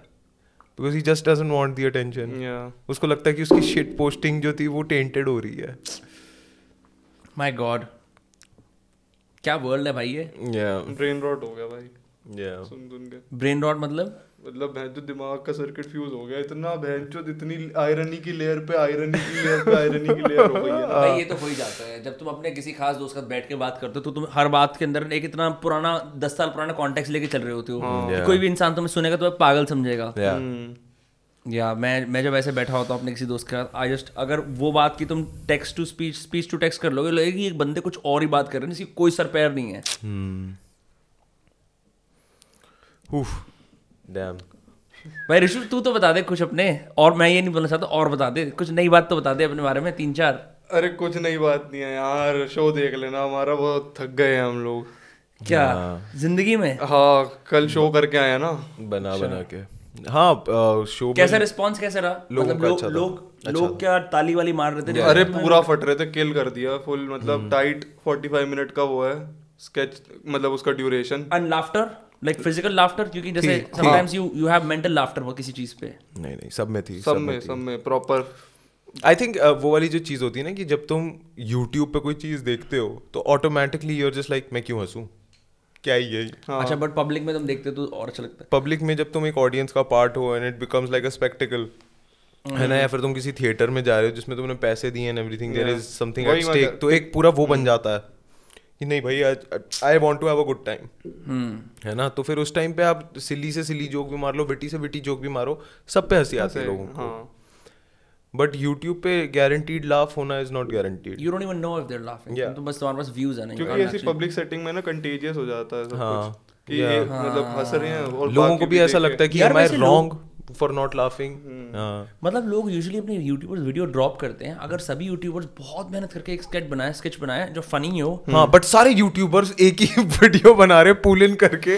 because he just doesn't want the attention उसको लगता है कि उसकी शिट पोस्टिंग जो थी वो टेंटेड हो रही है माई गॉड क्या वर्ल्ड है भाई ये ब्रेन रॉट हो गया भाई ब्रेन रॉट मतलब मतलब बहन दिमाग का सर्किट फ्यूज हो गया इतना बहन इतनी आयरनी की लेयर पे आयरनी की लेयर पे आयरनी की लेयर हो गई है भाई ये तो हो ही जाता है जब तुम अपने किसी खास दोस्त के साथ बैठ के बात करते हो तो तुम हर बात के अंदर एक इतना पुराना दस साल पुराना कॉन्टेक्स्ट लेके चल रहे होते हो हाँ। कोई भी इंसान तुम्हें सुनेगा तुम्हें तो पागल समझेगा hmm. या मैं मैं जब ऐसे बैठा होता हूँ अपने किसी दोस्त के साथ आई जस्ट अगर वो बात की तुम text to speech speech to text कर लोगे लगेगी एक बंदे कुछ और ही बात कर रहे हैं जिसकी कोई सर पैर नहीं है hmm. भाई ऋषु तू तो बता दे कुछ अपने और मैं ये नहीं बोलना चाहता और बता दे कुछ नई बात तो बता दे अपने बारे में तीन चार अरे कुछ नई बात नहीं है यार शो देख लेना हमारा बहुत थक गए हैं हम लोग क्या हाँ। जिंदगी में हाँ कल शो करके आया ना बना अच्छा। बना के हाँ शो कैसा रिस्पॉन्स कैसा रहा मतलब लोग मतलब अच्छा लोग अच्छा लोग क्या ताली वाली मार रहे थे अरे पूरा फट रहे थे किल कर दिया फुल मतलब टाइट फोर्टी फाइव मिनट का वो है स्केच मतलब उसका duration and laughter like physical laughter क्योंकि जैसे sometimes you you have mental laughter वो किसी चीज पे नहीं नहीं सब में थी सब, में सब में प्रॉपर आई थिंक uh, वो वाली जो चीज होती है ना कि जब तुम यूट्यूब पे कोई चीज देखते हो तो ऑटोमेटिकली यूर जस्ट लाइक मैं क्यों हंसूं क्या ही है हाँ. अच्छा बट पब्लिक में तुम देखते हो तो और अच्छा लगता है पब्लिक में जब तुम एक ऑडियंस का पार्ट हो and it becomes like a spectacle है ना हम्म। या फिर तुम किसी थिएटर में जा रहे हो जिसमें तुमने पैसे दिए and everything there is something at stake तो एक पूरा वो बन हम्म। जाता है कि नहीं भाई I want to have a good time है ना तो फिर उस टाइम पे आप सिली से सिली जोक भी मार लो बिटी से बिटी जोक भी मारो सब पे हंसी आती है लोगों को बट हाँ। यूट्यूब पे गारंटीड लाफ होना is not guaranteed you don't even know if they are laughing तो बस तुम्हारे पास व्यूज आने क्योंकि ऐसी पब्लिक सेटिंग में ना कंटेजियस हो जाता है सब हाँ। कुछ कि मतलब हंस रहे हैं और लोगों को भी ऐसा लगता है कि आई मैं रॉन्ग फॉर नॉट लाफिंग मतलब लोग यूजली अपने यूट्यूबर्स वीडियो ड्रॉप करते हैं अगर सभी यूट्यूबर्स बहुत मेहनत करके एक स्केच बनाए स्केच बनाए जो फनी हो हाँ बट hmm. सारे यूट्यूबर्स एक ही वीडियो बना रहे पुल इन करके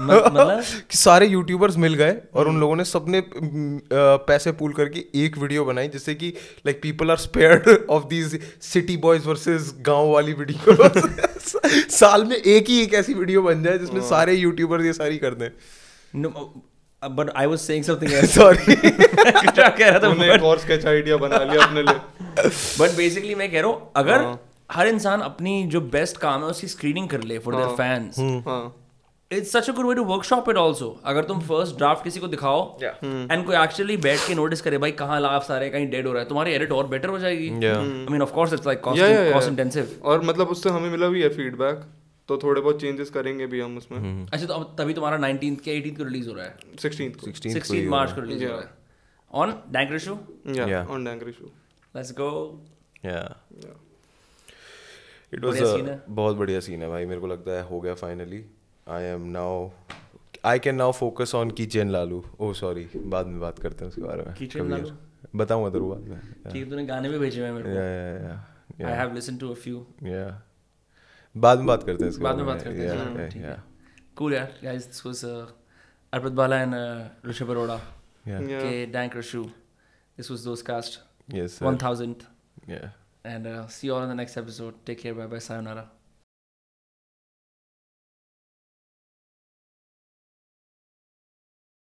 मतलब कि सारे यूट्यूबर्स मिल गए और उन hmm. लोगों ने सबने पैसे पूल करके एक वीडियो बनाई जिससे कि like people are spared of these city boys versus गांव वाली वीडियो साल में एक ही एक ऐसी वीडियो बन जाए जिसमें hmm. सारे यूट्यूबर्स ये सारी कर दें but I was saying something sorry क्या कह रहा था मैंने एक और स्केच आइडिया बना लिया अपने लिए बट बेसिकली मैं कह रहा हूँ अगर हाँ। हर इंसान अपनी जो बेस्ट काम है उसकी स्क्रीनिंग कर ले for their fans it's such a good way to workshop it also अगर तुम फर्स्ट ड्राफ्ट किसी को दिखाओ एंड कोई एक्चुअली बैठ के नोटिस करे भाई कहाँ लाफ्स आ रहे हैं कहीं डेड हो रहा है तुम्हारी एडिट और बेटर हो जाएगी I mean of course it's like cost intensive और मतलब उससे हमें मिला भी है फीडबैक तो थोड़े बहुत चेंजेस करेंगे भी हम उसमें हम्म। अच्छा तो अब तभी तुम्हारा के को रिलीज हो रहा है मार्च को रिलीज हो रहा है on Dank on let's go yeah it was बहुत बढ़िया सीन है भाई मेरे को लगता है हो गया finally I am now I can now focus on kitchen Lalu oh sorry बाद में बात करते हैं उसके बारे में किचन लालू बताऊंगा जरूर बाद में ठीक तूने गाने भी भेजे हैं मेरे को I have listen to a few yeah बाद में बात करते हैं बाद में बात करते हैं हाँ, कूल यार guys this was Arpit Bala and Rishabh Arora के Dank Rashu this was dose cast yes 1000 yeah and see all in the next episode take care bye bye sayonara